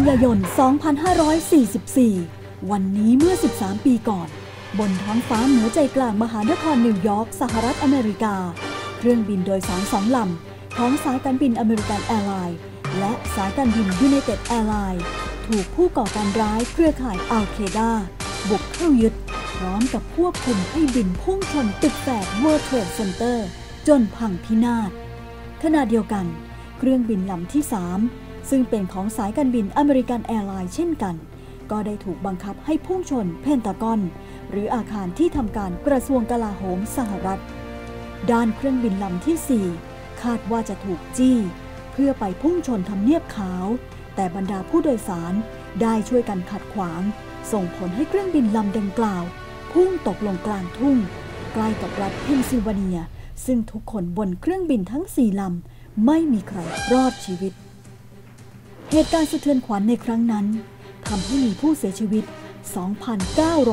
ันยายน 2544 วันนี้เมื่อ 13 ปีก่อน บนท้องฟ้าเหนือใจกลางมหานครนิวยอร์ก สหรัฐอเมริกา เครื่องบินโดยสารสองลำของสายการบินอเมริกันแอร์ไลน์ และสายการบินยูเนเต็ดแอร์ไลน์ ถูกผู้ก่อการร้ายเครือข่ายอัลเคดา บุกเข้ายึด พร้อมกับควบคุมให้บินพุ่งชนตึกแฝดเวิร์ลเทรดเซ็นเตอร์จนพังพินาศขณะเดียวกัน เครื่องบินลำที่3ซึ่งเป็นของสายการบินอเมริกันแอร์ไลน์เช่นกัน ก็ได้ถูกบังคับให้พุ่งชนเพนตากอนหรืออาคารที่ทำการกระทรวงกลาโหมสหรัฐ ด้านเครื่องบินลำที่ 4 คาดว่าจะถูกจี้ เพื่อไปพุ่งชนทำเนียบขาว แต่บรรดาผู้โดยสารได้ช่วยกันขัดขวาง ส่งผลให้เครื่องบินลำดังกล่าว พุ่งตกลงกลางทุ่งใกล้กับรัฐเพนซิลเวเนีย ซึ่งทุกคนบนเครื่องบินทั้งสี่ลำไม่มีใครรอดชีวิตเหตุการณ์สะเทือนขวัญในครั้งนั้นทำให้มีผู้เสียชีวิต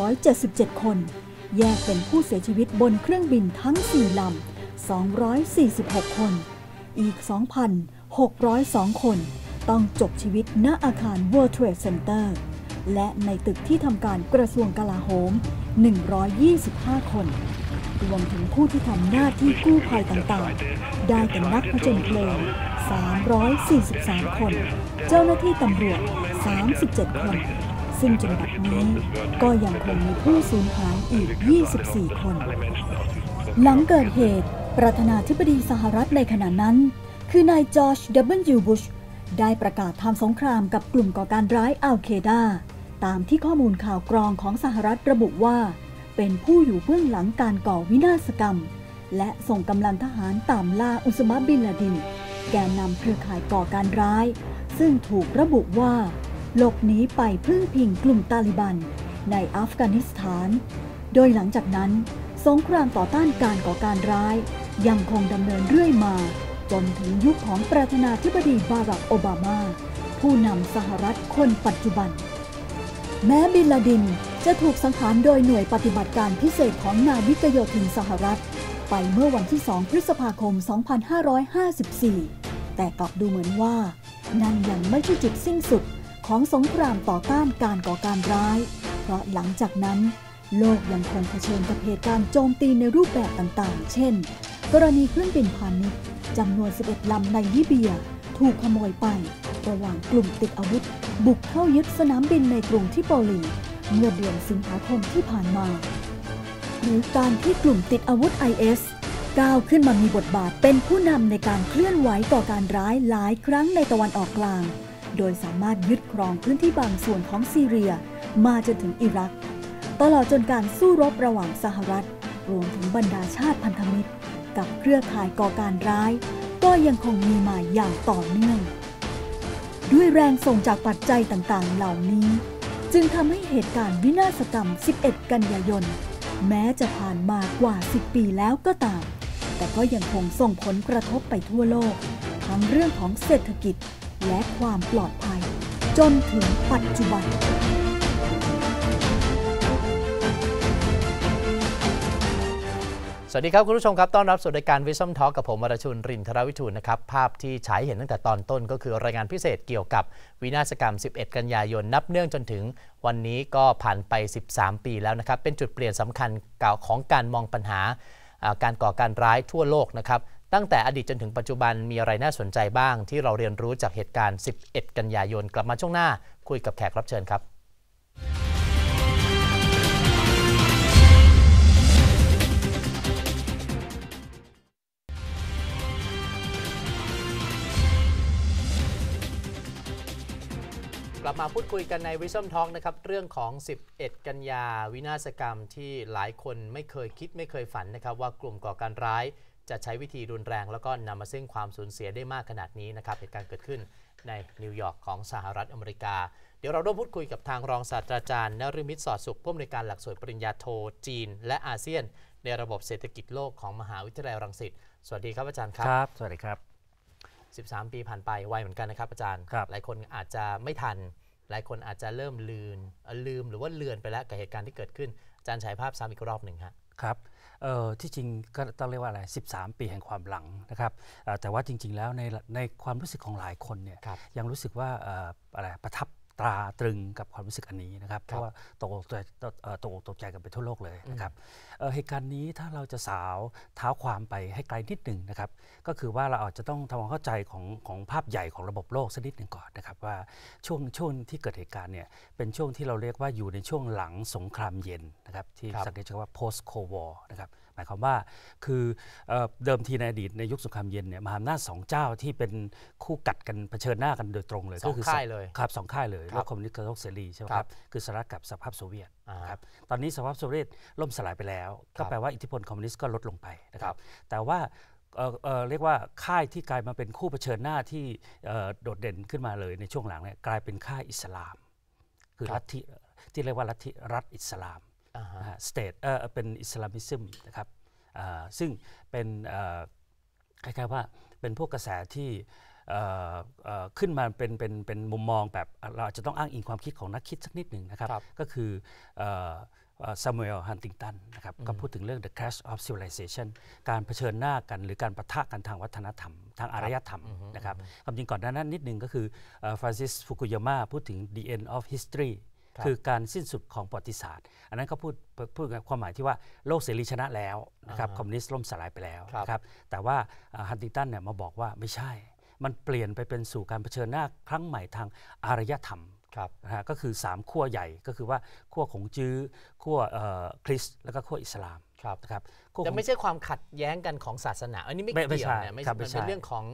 2,977 คน แยกเป็นผู้เสียชีวิตบนเครื่องบินทั้ง 4 ลำ 246 คน อีก 2,602 คนต้องจบชีวิตณอาคาร World Trade Center และในตึกที่ทำการกระทรวงกลาโหม 125 คนรวมถึงผู้ที่ทำหน้าที่กู้ภัยต่างๆ ได้แต่นักผจญเพลง 343 คน เจ้าหน้าที่ตำรวจ 37 คน ซึ่งจนบัดนี้ก็ยังคงมีผู้สูญหายอีก 24 คน หลังเกิดเหตุ ประธานาธิบดีสหรัฐในขณะนั้น คือ นายจอร์จ ดับเบิลยู บุช ได้ประกาศทำสงครามกับกลุ่มก่อการร้ายอัลเคดาตามที่ข้อมูลข่าวกรองของสหรัฐระบุว่าเป็นผู้อยู่เบื้องหลังการก่อวินาศกรรม และส่งกำลังทหารตามล่าอุสมาบินลาดินแกนนำเครือข่ายก่อการร้าย ซึ่งถูกระบุว่าหลบหนีไปพึ่งพิงกลุ่มตาลิบันในอัฟกานิสถาน โดยหลังจากนั้นสงครามต่อต้านการก่อการร้าย ยังคงดำเนินเรื่อยมา จนถึงยุคของประธานาธิบดีบารักโอบามา ผู้นำสหรัฐคนปัจจุบันแม้บินลาดินจะถูกสังหารโดยหน่วยปฏิบัติการพิเศษของนาวิกโยธินสหรัฐไปเมื่อวันที่ 2 พฤษภาคม 2554 แต่กลับดูเหมือนว่า นั่นยังไม่ใช่จุดสิ้นสุดของสงครามต่อต้านการก่อการร้าย เพราะหลังจากนั้น โลกยังคงเผชิญกับเหตุการณ์โจมตีในรูปแบบต่างๆ เช่น กรณีเครื่องบินพาณิชย์จำนวน 11ลำในลิเบีย ถูกขโมยไประหว่างกลุ่มติดอาวุธ บุกเข้ายึดสนามบินในกรุงทีโปลี เมื่อเดือนสิงหาคมที่ผ่านมาหรือการที่กลุ่มติดอาวุธ IS ก้าวขึ้นมามีบทบาทเป็นผู้นำในการเคลื่อนไหวก่อการร้ายหลายครั้งในตะวันออกกลาง โดยสามารถยึดครองพื้นที่บางส่วนของซีเรีย มาจนถึงอิรักตลอดจนการสู้รบระหว่างสหรัฐรวมถึงบรรดาชาติพันธมิตร กับเครือข่ายก่อการร้าย ก็ยังคงมีมาอย่างต่อเนื่องด้วยแรงส่งจากปัจจัยต่างๆ เหล่านี้ จึงทำให้เหตุการณ์วินาศกรรม 11 กันยายนแม้จะผ่านมากว่า 10 ปีแล้วก็ตาม แต่ก็ยังคงส่งผลกระทบไปทั่วโลก ทั้งเรื่องของเศรษฐกิจและความปลอดภัย จนถึงปัจจุบันสวัสดีครับคุณผู้ชมครับต้อนรับสู่รายการวิซ d o มทอลกับผม วรชุนรินทรวิทูลนะครับภาพที่ฉายเห็นตั้งแต่ตอนต้นก็คือรายงานพิเศษเกี่ยวกับวินาศกรรม 11 กันยายน นับเนื่องจนถึงวันนี้ก็ผ่านไป 13 ปีแล้วนะครับ เป็นจุดเปลี่ยนสำคัญของการมองปัญหาการก่อการร้ายทั่วโลกนะครับ ตั้งแต่อดีตจนถึงปัจจุบันมีอะไรน่าสนใจบ้าง ที่เราเรียนรู้จากเหตุการณ์ 11 กันยายนกลับมาช่วงหน้า คุยกับแขกรับเชิญครับลับมาพูดคุยกันในวิส o มทอ l นะครับเรื่องของ 11 กันยาวินาศกรรมที่หลายคนไม่เคยคิดไม่เคยฝันนะครับ ว่ากลุ่มก่อการร้าย จะใช้วิธีรุนแรง แล้วก็นำมาซึ่งความสูญเสียได้มากขนาดนี้นะครับเหตุการณ์เกิดขึ้นในนิวยอร์กของสหรัฐอเมริกา เดี๋ยวเราร่วมพูดคุยกับทางรองศาสตราจารย์นริมิตสอดสุขผู้อำนวยการหลักสูตรปริญญาโทจีน และอาเซียน ในระบบเศรษฐกิจโลกของมหาวิทยาลัยรังสิตสวัสดีครับอาจารย์ครับครับสวัสดีครับ13 ปีผ่านไปไวเหมือนกันนะครับอาจารย์ หลายคนอาจจะไม่ทัน หลายคนอาจจะเริ่มลืมลืมหรือว่าเลือนไปแล้วกับเหตุการณ์ที่เกิดขึ้น อาจารย์ฉายภาพซ้ำอีกรอบหนึ่งครับครับ เออที่จริงก็ต้องเรียกว่าอะไร13 ปีแห่งความหลังนะครับ แต่ว่าจริงๆแล้วในในความรู้สึกของหลายคนเนี่ย ยังรู้สึกว่าอะไร ประทับตราตรึงกับความรู้สึกอันนี้นะครับ เพราะว่าตกใจตกตกใจกันไปทั่วโลกเลยนะครับเหตุการณ์นี้ถ้าเราจะสาวเท้าความไปให้ไกลนิดหนึ่งนะครับ ก็คือว่าเราอาจจะต้องทำความเข้าใจของของภาพใหญ่ของระบบโลกสักนิดหนึ่งก่อนนะครับ ว่าช่วงช่วงที่เกิดเหตุการณ์เนี่ยเป็นช่วงที่เราเรียกว่าอยู่ในช่วงหลังสงครามเย็นนะครับ ที่สังเกตว่า post cold war นะครับหมายความว่าคือเดิมทีในอดีตในยุคสงครามเย็นเนี่ยมหาอำนาจสองเจ้าที่เป็นคู่กัดกันเผชิญหน้ากันโดยตรงเลยก็คือค่ายเลย ครับสองค่ายเลยโลกคอมมิวนิสต์กับโลกเสรีใช่ไหมครับคือสหรัฐกับสหภาพโซเวียตครับตอนนี้สหภาพโซเวียตล่มสลายไปแล้ว ก็แปลว่าอิทธิพลคอมมิวนิสต์ก็ลดลงไปนะครับแต่ว่าเเรียกว่าค่ายที่กลายมาเป็นคู่เผชิญหน้าที่โดดเด่นขึ้นมาเลยในช่วงหลังเนี่ยกลายเป็นค่ายอิสลาม คือรัทที่เรียกว่ารัทรัฐอิสลามสเตทเป็นอิสลามิซึมนะครับซึ่งเป็นคล้ายๆว่าเป็นพวกกระแสที่ขึ้นมาเป็นเป็นเป็นมุมมองแบบเราจะต้องอ้างอิงความคิดของนักคิดสักนิดหนึ่งนะครับ ก็คือซามูเอลฮันติงตันนะครับก็พูดถึงเรื่อง the crash of civilization การเผชิญหน้ากันหรือการประทะกันทางวัฒนธรรม ทางอารยธรรมนะครับคำจริงก่อนหน้านั้นนิดนึงก็คือฟรานซิสฟุกุยามะพูดถึง the end of history คือการสิ้นสุดของประวัติศาสตร์ อันนั้นเขาพูดพูดความหมายที่ว่าโลกเสรีชนะแล้วนะครับคอมมิวนิสต์ล่มสลายไปแล้วนะครับแต่ว่าฮันติงตันเนี่ยมาบอกว่าไม่ใช่ มันเปลี่ยนไปเป็นสู่การเผชิญหน้าครั้งใหม่ทางอารยธรรมนะฮะก็คือ3ขั้วใหญ่ก็คือว่าขั้วของจื้อขั้วคริสต์แล้วก็ขั้วอิสลามครับครับแต่ไม่ใช่ความขัดแย้งกันของศาสนา อันนี้ไม่เกี่ยวนะไม่ใช่เป็นเรื่องของ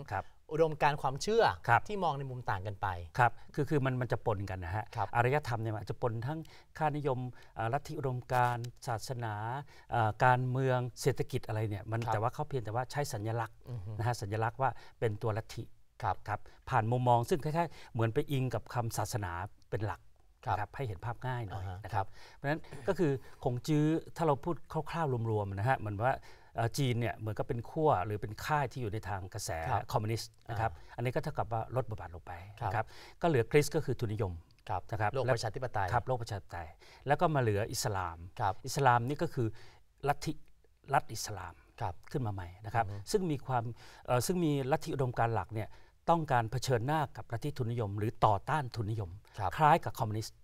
อุดมการความเชื่อที่มองในมุมต่างกันไป ครับคือคือมันมันจะปนกันนะฮะอารยธรรมเนี่ยมันจะปนทั้งค่านิยมลัทธิอุดมการศาสนาการเมืองเศรษฐกิจอะไรเนี่ยมันแต่ว่าเขาเพียงแต่ว่าใช้สัญลักษณ์นะฮะสัญลักษณ์ว่าเป็นตัวลัทธิครับครับผ่านมุมมองซึ่งคล้ายๆ เหมือนไปอิงกับคำศาสนาเป็นหลักครับให้เห็นภาพง่ายหน่อยนะครับเพราะฉะนั้นก็คือคงจื้อถ้าเราพูดคร่าวๆรวมๆนะฮะเหมือนว่าจีนเนี่ยเหมือนกับเป็นขั้วหรือเป็นค่ายที่อยู่ในทางกระแสคอมมิวนิสต์นะครับ อันนี้ก็เท่ากับว่าลดบทบาทลงไปนะครับก็เหลือคริสก็คือทุนนิยมนะครับโลกประชาธิปไตยครับโลกประชาธิปไตยแล้วก็มาเหลืออิสลามอิสลามนี่ก็คือลัทธิรัฐอิสลามขึ้นมาใหม่นะครับ ซึ่งมีความซึ่งมีลัทธิอุดมการหลักเนี่ยต้องการเผชิญหน้ากับลัทธิทุนนิยม หรือต่อต้านทุนนิยม คล้ายกับคอมมิวนิสต์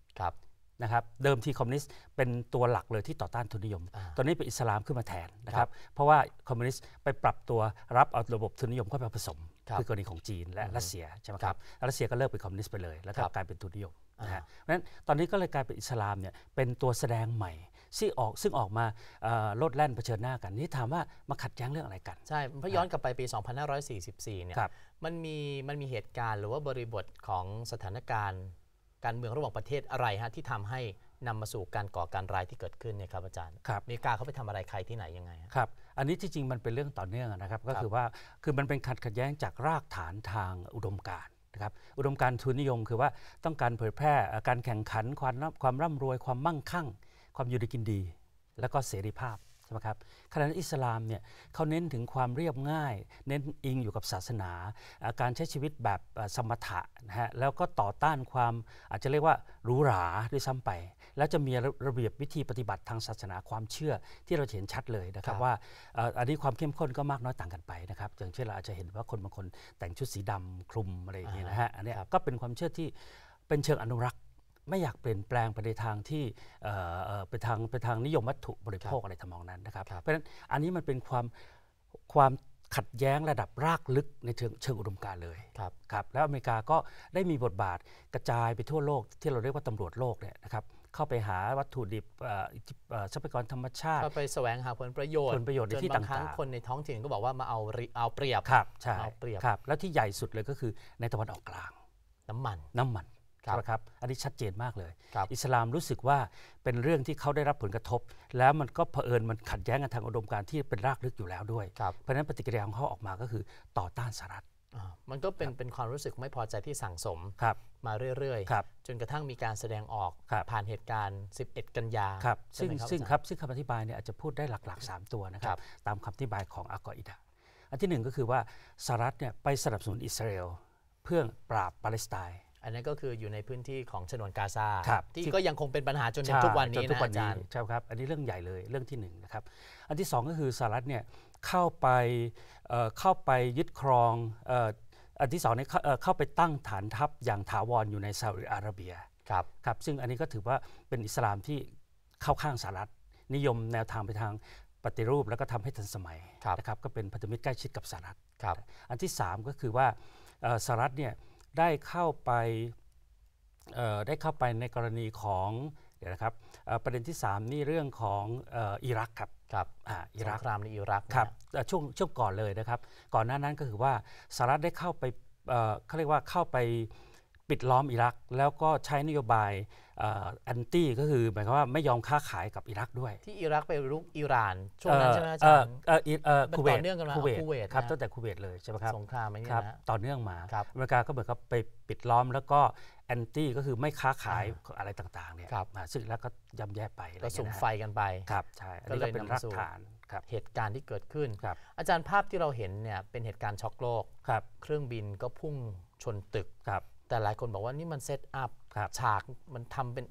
นะครับเดิมทีคอมมิวนิสต์เป็นตัวหลักเลยที่ต่อต้านทุนนิยม ตอนนี้เป็นอิสลามขึ้นมาแทนนะครับเพราะว่าคอมมิวนิสต์ไปปรับตัวรับเอาระบบทุนนิยมเข้ามาผสมคือกรณีของจีนและรัสเซียใช่ไหมครับรัสเซียก็เลิกเป็นคอมมิวนิสต์ไปเลยแล้วก็กลายเป็นทุนนิยมนะฮะเพราะฉะนั้นตอนนี้ก็เลยกลายเป็นอิสลามเนี่ยเป็นตัวแสดงใหม่ซึ่งออกซึ่งออกมาลดแล่นเผชิญหน้ากัน นี่ถามว่ามาขัดแย้งเรื่องอะไรกันใช่เพราะย้อนกลับไปปี 2544เนี่ยมันมีมันมีเหตุการณ์หรือว่าบริบทของสถานการณ์การเมืองระหว่างประเทศอะไรฮะที่ทำให้นำมาสู่การก่อการร้ายที่เกิดขึ้นเนี่ยครับอาจารย์ครับอเมริกาเขาไปทำอะไรใครที่ไหนยังไงครับอันนี้จริงๆ มันเป็นเรื่องต่อเนื่องนะครับก็คือว่าคือมันเป็นขัดขัดแย้งจากรากฐานทางอุดมการนะครับ อุดมการทุนนิยม คือว่าต้องการเผยแพร่การแข่งขันความความร่ำรวยความมั่งคั่งความอยู่ดีกินดี และก็เสรีภาพช่ไหมครับขณะนั้นอิสลามเนี่ยเขาเน้นถึงความเรียบง่าย เน้นอิงอยู่กับศาสนา การใช้ชีวิตแบบสมถะนะฮะ แล้วก็ต่อต้านความอาจจะเรียกว่าหรูหราด้วยซ้ำไป แล้วจะมีระเบียบวิธีปฏิบัติทางศาสนาความเชื่อที่เราเห็นชัดเลยนะครับว่าอันนี้ความเข้มข้นก็มากน้อยต่างกันไปนะครับ อย่างเช่นเราอาจจะเห็นว่าคนบางคนแต่งชุดสีดำคลุมอะไรอย่างเงี้ยนะฮะ อันนี้ก็เป็นความเชื่อที่เป็นเชิงอนุรักษ์ไม่อยากเปลี่ยนแปลงไปในทางที่ไปทางไปทางนิยมวัตถุบริโภคอะไรทำนองนั้นนะครับ เพราะฉะนั้นอันนี้มันเป็นความความขัดแย้งระดับรากลึกในเชิงเชิงอุดมการเลยครับครับแล้วอเมริกาก็ได้มีบทบาทกระจายไปทั่วโลก ที่เราเรียกว่าตำรวจโลกเนี่ยนะครับเข้าไปหาวัตถุดิบทรัพยากรธรรมชาติไปแสวงหาผลประโยชน์ผลประโยชน์ในที่ต่างๆบางคคนในท้องถิ่นก็บอกว่ามาเอาเอาเปรียบครับใช่เอาเปรียบครับแล้วที่ใหญ่สุดเลยก็คือในตะวันออกกลางน้ำมันน้ำมันนะครับ อันนี้ชัดเจนมากเลย อิสลามรู้สึกว่าเป็นเรื่องที่เขาได้รับผลกระทบ แล้วมันก็เผอิญมันขัดแย้งกันทางอุดมการที่เป็นรากลึกอยู่แล้วด้วย เพราะนั้นปฏิกิริยาของเขาออกมาก็คือต่อต้านสหรัฐมันก็เป็นเป็นความรู้สึกไม่พอใจที่สั่งสมมาเรื่อยๆ จนกระทั่งมีการแสดงออกผ่านเหตุการณ์ 11กันยาครับซึ่งซึ่งครับ ซึ่งคำอธิบายเนี่ยอาจจะพูดได้หลัก ๆ 3 ตัวนะครับตามคำอธิบายของอากออิดะอันที่หนึ่งก็คือว่าสหรัฐเนี่ยไปสนับสนุนอิสราเอลเพื่อปราบปาเลสไตน์อันนั้นก็คืออยู่ในพื้นที่ของชนวนกาซาทที่ก็ยังคงเป็นปัญหาจนถึงทุกวันนี้นะอาจารย์ใช่ครับอันนี้เรื่องใหญ่เลยเรื่องที่1นนะครับอันที่ 2 ก็คือสหรัฐเนี่ยเข้าไปเข้าไปยึดครองอันที่สองเนี่ยเข้าไปตั้งฐานทัพอย่างถาวรอยู่ในซาอุดิอาระเบียครับครับซึ่งอันนี้ก็ถือว่าเป็นอิสลามที่เข้าข้างสหรัฐนิยมแนวทางไปทางปฏิรูปแล้วก็ทำให้ทันสมัยนะครับก็เป็นพันธมิตรใกล้ชิดกับสหรัฐครับอันที่ 3 ก็คือว่าสหรัฐเนี่ยได้เข้าไปได้เข้าไปในกรณีของเดี๋ยวนะครับประเด็นที่ 3 นี่เรื่องของอิรักครับครับอิรักครามในอิรักครับช่วงช่วงก่อนเลยนะครับ ก่อนหน้านั้นก็คือว่าสหรัฐได้เข้าไปเขาเรียกว่าเข้าไปปิดล้อมอิรักแล้วก็ใช้นโยบายแอนตี้ก็คือหมายความว่าไม่ยอมค้าขายกับอิรักด้วย ที่อิรักไปรุกอิหร่านช่วงนั้นใช่ไหมอาจารย์คูเวตต่อเนื่องกันมาคูเวตครับตั้งแต่คูเวตเลยใช่ไหมครับสงครามไม่เงี่ยนะต่อเนื่องมาอเมริกาก็เหมือนกับไปปิดล้อมแล้วก็แอนตี้ก็คือไม่ค้าขายอะไรต่างๆเนี่ยซึ่งแล้วก็ย่ำแย่ไปก็สุ่มไฟกันไปครับใช่ก็เลยเป็นรากฐานเหตุการณ์ที่เกิดขึ้น อาจารย์ภาพที่เราเห็นเนี่ยเป็นเหตุการณ์ช็อกโลกเครื่องบินก็พุ่งชนตึกครับแต่หลายคนบอกว่านี่มันเซตอัพฉาก มันทำเป็น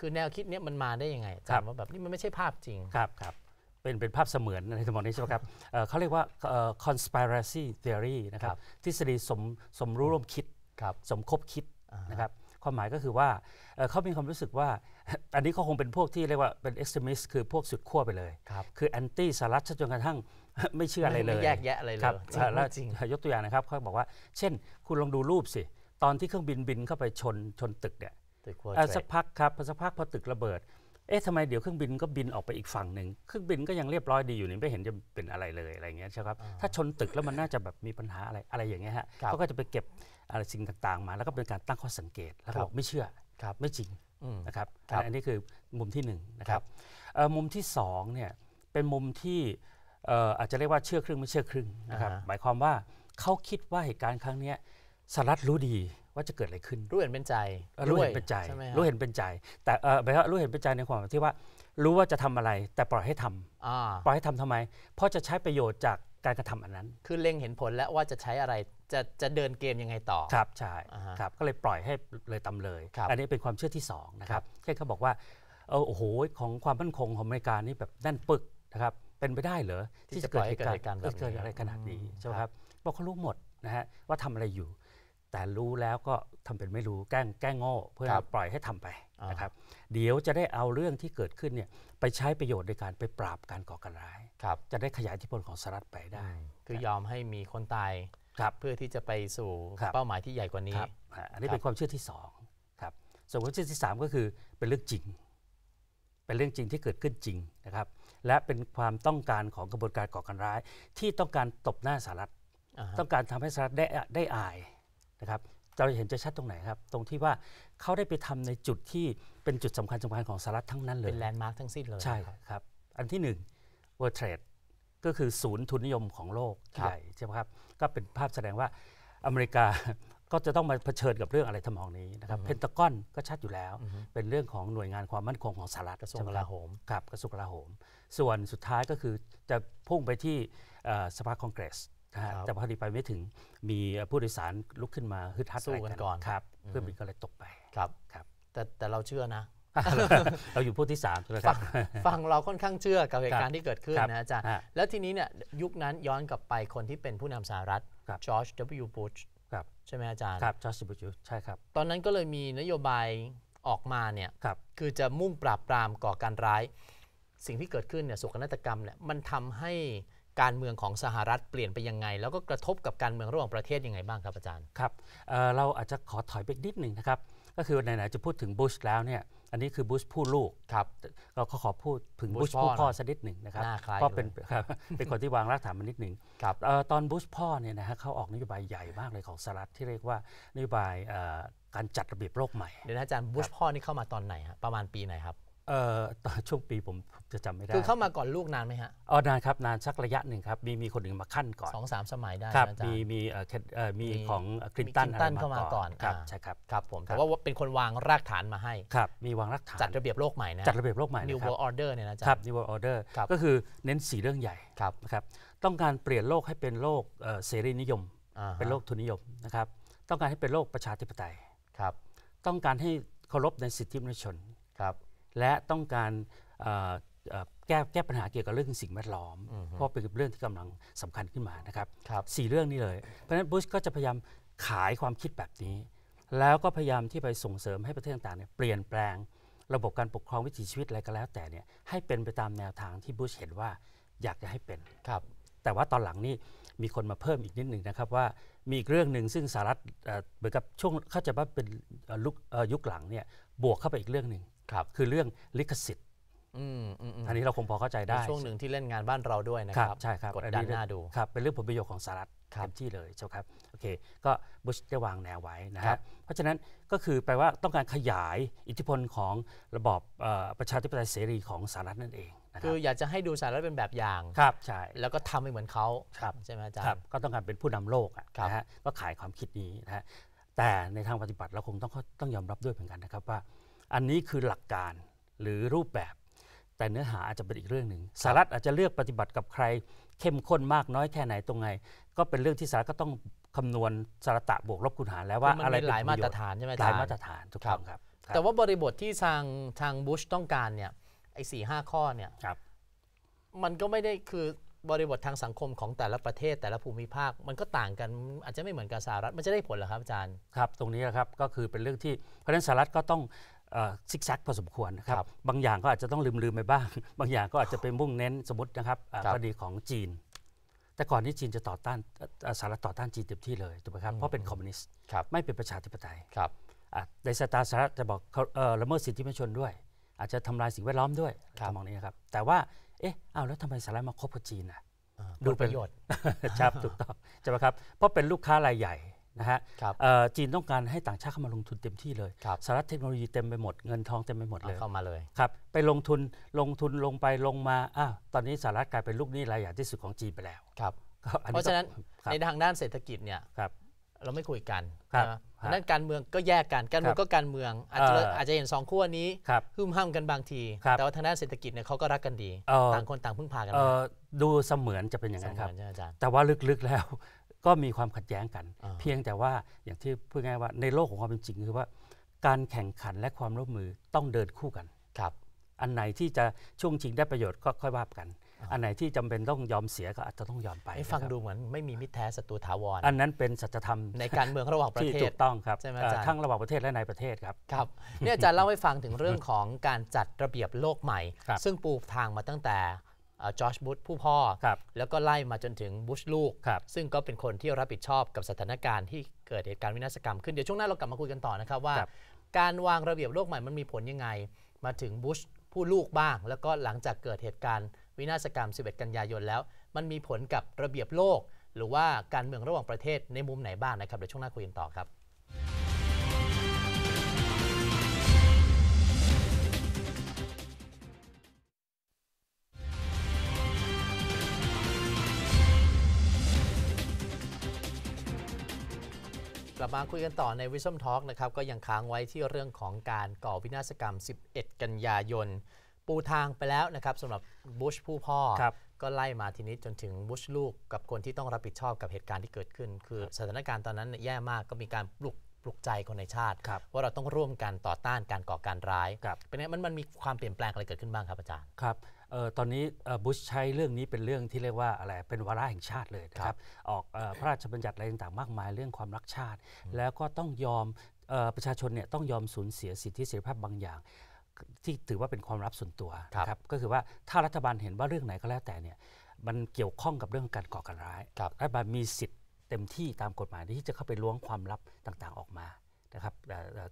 คือแนวคิดนี้มันมาได้ยังไงจำว่าแบบนี่มันไม่ใช่ภาพจริง ครับครับเป็นเป็นภาพเสมือนในสมองนี้ใช่ไหมครับเขาเรียกว่า conspiracy theory นะครับทฤษฎีสมสมรู้ร่วมคิด สมคบคิดนะครับความหมายก็คือว่าเขามีความรู้สึกว่า อันนี้เขาคงเป็นพวกที่เรียกว่าเป็น extremist คือพวกสุดขั้วไปเลยคคือ anti สารัฐจนกระทั่งไม่เชื่ออะไรเลยไม่แยกแยะอะไรเลยครับแล้วยกตัวอย่างนะครับเขาบอกว่า เช่น คุณลองดูรูปสิตอนที่เครื่องบินบินเข้าไปชนชนตึกเนี่ยสักพักครับสักพักพอตึกระเบิดเอ๊ะทำไมเดี๋ยวเครื่องบินก็บินออกไปอีกฝั่งหนึ่งเครื่องบินก็ยังเรียบร้อยดีอยู่นี่ ไม่เห็นจะเป็นอะไรเลยอะไรเงี้ยใช่ครับถ้าชนตึกแล้วมันน่าจะแบบมีปัญหาอะไรอะไรอย่างเงี้ยฮะเขาก็จะไปเก็บอะไรสิ่งต่างๆมา แล้วก็เป็นการตั้งข้อสังเกตแล้วก็บอกไม่เชื่อไม่จริงนะครับอันนี้คือมุมที่หนึ่งนะครับมุมที่สองเนี่ยเป็นมุมที่อาจจะเรียกว่าเชื่อครึ่งไม่เชื่อครึ่งนะครับหมายความว่าเขาคิดว่าเหตุการณ์ครั้งนี้สหรัฐรู้ดีว่าจะเกิดอะไรขึ้น รู้เห็นเป็นใจ รู้เห็นเป็นใจใรู้เห็นเป็นใจ แต่เออไปว่ารู้เห็นเป็นใจในความที่ว่า รู้ว่าจะทำอะไรแต่ปล่อยให้ทำปล่อยให้ทำทำไม เพราะจะใช้ประโยชน์จากการกระทำอันนั้น คือเล็งเห็นผลแล้วว่าจะใช้อะไรจะจะเดินเกมยังไงต่อครับใช่ครับ ก็เลยปล่อยให้เลยตำเลยอันนี้เป็นความเชื่อที่2นะครับเช่นเขาบอกว่าโอ้โหของความมั่นคงของอเมริกานี่แบบแน่นปึกนะครับเป็นไปได้เหรอที่จะเกิดเหตุการณ์เกิดอะไรขนาดนี้ใช่ไหมครับบอกเขารู้หมดนะฮะว่าทำอะไรอยู่แต่รู้แล้วก็ทำเป็นไม่รู้แกล้งแกล้งโง่เพื่อปล่อยให้ทำไปนะครับ เดี๋ยวจะได้เอาเรื่องที่เกิดขึ้นเนี่ยไปใช้ประโยชน์ในการไปปราบ การก่อการร้ายจะได้ขยายอิทธิพลของสหรัฐไปได้ คือยอมให้มีคนตายเพื่อที่จะไปสู่เป้าหมายที่ใหญ่กว่านี้อันนี้เป็นความเชื่อที่สองครับส่วนความเชื่อที่ 3 ก็คือเป็นเรื่องจริง เป็นเรื่องจริงที่เกิดขึ้นจริงนะครับ และเป็นความต้องการของกระบวนการก่อการร้าย ที่ต้องการตบหน้าสหรัฐต้องการทำให้สหรัฐได้ได้อายะครับเราเห็นจะชัดตรงไหนครับ ตรงที่ว่าเขาได้ไปทำในจุดที่เป็นจุดสำคัญสำคัญของสหรัฐทั้งนั้นเลย เป็นแลนด์มาร์คทั้งสิ้นเลย ใช่ครับ อันที่1นึ่ง World Trade ก็คือศูนย์ทุนนิยมของโลกใหญ่ใช่ไหมครับก็เป็นภาพแสดงว่าอเมริกาก็จะต้องมาเผชิญกับเรื่องอะไรทำนองนี้นะครับเพนตากอนก็ชัดอยู่แล้ว เป็นเรื่องของหน่วยงานความมั่นคงของสหรัฐกระทรวงกลาโหมกับกระทรวงกลาโหม ส่วนสุดท้ายก็คือจะพุ่งไปที่สภาคองเกรสนะฮะแต่พอดีไปไม่ถึงมีผู้โดยสารลุกขึ้นมาฮึดฮัดสู้กันก่อนครับเพื่อนบินก็เลยตกไปครับครับแต่แต่เราเชื่อนะ เราอยู่ผู้ที่สามครับ ฟังเราค่อนข้างเชื่อกับเหตุการณ์ที่เกิดขึ้นนะอาจารย์ แล้วทีนี้เนี่ยยุคนั้นย้อนกลับไปคนที่เป็นผู้นำสหรัฐจอร์จ W. Bush ใช่ไหมอาจารย์ครับจอร์จบ Bush ใช่ครับ ตอนนั้นก็เลยมีนโยบายออกมาเนี่ยคือจะมุ่งปราบปรามก่อการร้าย สิ่งที่เกิดขึ้นเนี่ยสุกนาฏกรรมเนี่ยมันทำให้การเมืองของสหรัฐเปลี่ยนไปยังไงแล้วก็กระทบกับการเมืองระหว่างประเทศยังไงบ้างครับอาจารย์ครับเเราอาจจะขอถอยไปนิดหนึ่งนะครับก็คือไหนๆจะพูดถึงบุชแล้วเนี่ยอันนี้คือบุชผู้ลูกครับเราก็ขอพูดถึงบุชผู้พ่อสักนิดหนึ่งนะครับก็เป็นเป็นคนที่วางรากฐานมานิดหนึ่งครับตอนบุชพ่อเนี่ยนะฮะเขาออกนโยบายใหญ่มากเลยของสหรัฐที่เรียกว่านโยบายการจัดระเบียบโลกใหม่เดี๋ยวนะอาจารย์บุชพ่อนี่เข้ามาตอนไหนฮะประมาณปีไหนครับเอ่อตอนช่วงปีผมจะจำไม่ได้ คือเข้ามาก่อนลูกนานไหมฮะอ๋อนานครับ นานสักระยะหนึ่งครับ มีมีคนหนึ่งมาขั้นก่อนสองสามสมัยได้ครับมีมีเอ่อมีของคลินตันเข้ามาก่อนครับใช่ครับครับผมแต่ว่าเป็นคนวางรากฐานมาให้ ครับ มีวางรากฐานจัดระเบียบโลกใหม่นะจัดระเบียบโลกใหม่ New World Order เนี่ยนะจ๊ะครับ New World Order ก็คือเน้นสีเรื่องใหญ่ ครับครับ ต้องการเปลี่ยนโลกให้เป็นโลกเสรีนิยม เป็นโลกทุนนิยมนะครับ ต้องการให้เป็นโลกประชาธิปไตยครับ ต้องการให้เคารพในสิทธิมนุษยชนครับและต้องการแก้แก้ปัญหาเกี่ยวกับเรื่องสิ่งแวดล้อม เพราะเป็นเรื่องที่กำลังสำคัญขึ้นมานะครับรบสี่เรื่องนี้เลย เพราะฉะนั้นบุชก็จะพยายามขายความคิดแบบนี้ แล้วก็พยายามที่ไปส่งเสริมให้ประเทศต่างๆเนี่ยเปลี่ยนแปลงระบบการปกครองวิถีชีวิตอะไรก็แล้ว แต่ เนี่ย ให้เป็นไปตามแนวทางที่บุชเห็นว่าอยากจะให้เป็น ครับ แต่ว่าตอนหลังนี่มีคนมาเพิ่มอีกนิดหนึ่งนะครับว่ามีอีกเรื่องหนึ่งซึ่งสหรัฐเหมือนกับช่วงเข้าใจว่าเป็นยุคหลังเนี่ย บวกเข้าไปอีกเรื่องหนึ่งครับคือเรื่องลิขสิทธิ์อันนี้เราคงพอเข้าใจได้ช่วงหนึ่งที่เล่นงานบ้านเราด้วยนะครับใช่ครับกดดันหน้าดูครับ เป็นเรื่องผลประโยชน์ของสหรัฐเต็มที่เลยเจ้าครับโอเค ก็บุชได้วางแนวไว้นะครับเพราะฉะนั้นก็คือแปลว่าต้องการขยายอิทธิพลของระบอบประชาธิปไตยเสรีของสหรัฐนั่นเอง คืออยากจะให้ดูสหรัฐเป็นแบบอย่างครับใช่แล้วก็ทำให้เหมือนเขาใช่ไหมอาจารย์ก็ต้องการเป็นผู้นำโลกนะฮะก็ขายความคิดนี้นะฮะแต่ในทางปฏิบัติเราคงต้องต้องยอมรับด้วยเหมือนกันนะครับว่าอันนี้คือหลักการหรือรูปแบบ แต่เนื้อหาอาจจะเป็นอีกเรื่องหนึ่งสหรัฐอาจจะเลือกปฏิบัติกับใครเข้มข้นมากน้อยแค่ไหนตรงไหนก็เป็นเรื่องที่สหรัฐก็ต้องคำนวณสาระตะบวกลบคูณหารแล้วว่าอะไรหลายมาตรฐานใช่ไหมหลายมาตรฐานถูกต้องครับ แต่ว่าบริบทที่ทางทางบุชต้องการเนี่ยไอ้สี่ห้าข้อเนี่ยมันก็ไม่ได้คือบริบททางสังคมของแต่ละประเทศแต่ละภูมิภาคมันก็ต่างกันอาจจะไม่เหมือนกับสหรัฐมันจะได้ผลหรอครับอาจารย์ครับ ตรงนี้นะครับก็คือเป็นเรื่องที่เพราะฉะนั้นสหรัฐก็ต้องซิกแซกพอสมควรนะครับ บางอย่างก็อาจจะต้องลืมลืมไปบ้าง บางอย่างก็อาจจะไปมุ่งเน้นสมมตินะครับกรณีของจีน แต่ก่อนนี้จีนจะต่อต้านสหรัฐต่อต้านจีนเต็มที่เลยถูกไหมครับเพราะเป็นคอมมิวนิสต์ไม่เป็นประชาธิปไตยในสาตาสหรัฐจะบอกละเมิดสิทธิมนุษยชนด้วย อาจจะทำลายสิ่งแวดล้อมด้วยทำมองนี้ครับแต่ว่าเอ๊ะเอาแล้วทำไมสหรัฐมาคบกับจีนอ่ะดูประโยชน์ใช่ถูกต้องใช่ไหมครับเพราะเป็นลูกค้ารายใหญ่นะฮะจีนต้องการให้ต่างชาติเข้ามาลงทุนเต็มที่เลยสารัฐเทคโนโลยีเต็มไปหมดเงินทองเต็มไปหมดเลยเข้ามาเลยครับ ไปลงทุนลงทุนลงไปลงมาอ้าวตอนนี้สหรัฐกลายเป็นลูกหนี้รายใหญ่ที่สุดของจีนไปแล้วครับเพราะฉะนั้นในทางด้านเศรษฐกิจเนี่ยเราไม่คุยกันรานั้นการเมืองก็แยกกันการเมืองก็การเมืองอาจจะอาจจะเห็นสองขั้วนี้ขึ้มห้ามกันบางทีแต่ว่าทางด้านเศรษฐกิจเนี่ยเขาก็รักกันดีต่างคนต่างพึ่งพากันดูเสมือนจะเป็นอย่างนั้นครับแต่ว่าลึกๆแล้วก็มีความขัดแย้งกันเพียงแต่ว่าอย่างที่พูดง่ายว่าในโลกของความเป็นจริงคือว่า การแข่งขันและความร่วมมือต้องเดินคู่กันครับอันไหนที่จะช่วงชิงได้ประโยชน์ก็ค่อยว่ากัน อันไหนที่จำเป็นต้องยอมเสียก็อาจจะต้องยอมไป ฟังดูเหมือนไม่มีมิตรแท้ศัตรูถาวร อันนั้นเป็นสัจธรรมในการเมืองระหว่างประเทศที่ถูกต้องครับใช่ไหมอาจารย์ทั้งระหว่างประเทศและในประเทศครับครับเนี่ยอาจารย์เล่าให้ฟังถึงเรื่องของการจัดระเบียบโลกใหม่ ซึ่งปูทางมาตั้งแต่จอชบุชผู้พ่อแล้วก็ไล่มาจนถึงบุชลูกซึ่งก็เป็นคนที่รับผิดชอบกับสถานการณ์ที่เกิดเหตุการณ์วินาศกรรมขึ้นเดี๋ยวช่วงหน้าเรากลับมาคุยกันต่อนะครับ ว่า การวางระเบียบโลกใหม่มันมีผลยังไง มาถึงบุชผู้ลูกบ้าง แล้วก็หลังจากเกิดเหตุการณ์วินาศกรรม 11 กันยายนแล้ว มันมีผลกับระเบียบโลก หรือว่าการเมืองระหว่างประเทศในมุมไหนบ้างนะครับเดี๋ยวช่วงหน้าคุยกันต่อครับับมาคุยกันต่อใน Wisdom Talk นะครับก็ยังค้างไว้ที่เรื่องของการก่อวินาศกรรม 11 กันยายนปูทางไปแล้วนะครับสำหรับบุชผู้พ่อ ก็ไล่มาทีนี้จนถึงบุชลูกกับคนที่ต้องรับผิดชอบกับเหตุการณ์ที่เกิดขึ้น คือสถานการณ์ตอนนั้นแย่มากก็มีการปลุกปลุกใจคนในชาติ ว่าเราต้องร่วมกันต่อต้านการก่อการร้ายเป็นไงมันมันมีความเปลี่ยนแปลงอะไรเกิดขึ้นบ้างครับอาจารย์ครับออตอนนี้บุชใช้เรื่องนี้เป็นเรื่องที่เรียกว่าอะไรเป็นวาระแห่งชาติเลยนะครับ ออกพระราชบัญญัติอะไรต่างๆมากมายเรื่องความรักชาติ แล้วก็ต้องยอมประชาชนเนี่ยต้องยอมสูญเสียสิทธิเสรีภาพบางอย่าง ที่ถือว่าเป็นความลับส่วนตัวครับก็คือว่าถ้ารัฐบาลเห็นว่าเรื่องไหนก็แล้วแต่เนี่ยมันเกี่ยวข้องกับเรื่องการก่อการร้ายรัฐบาลมีสิทธิ์เต็มที่ตามกฎหมายที่จะเข้าไปล้วงความลับต่างๆออกมานะครับ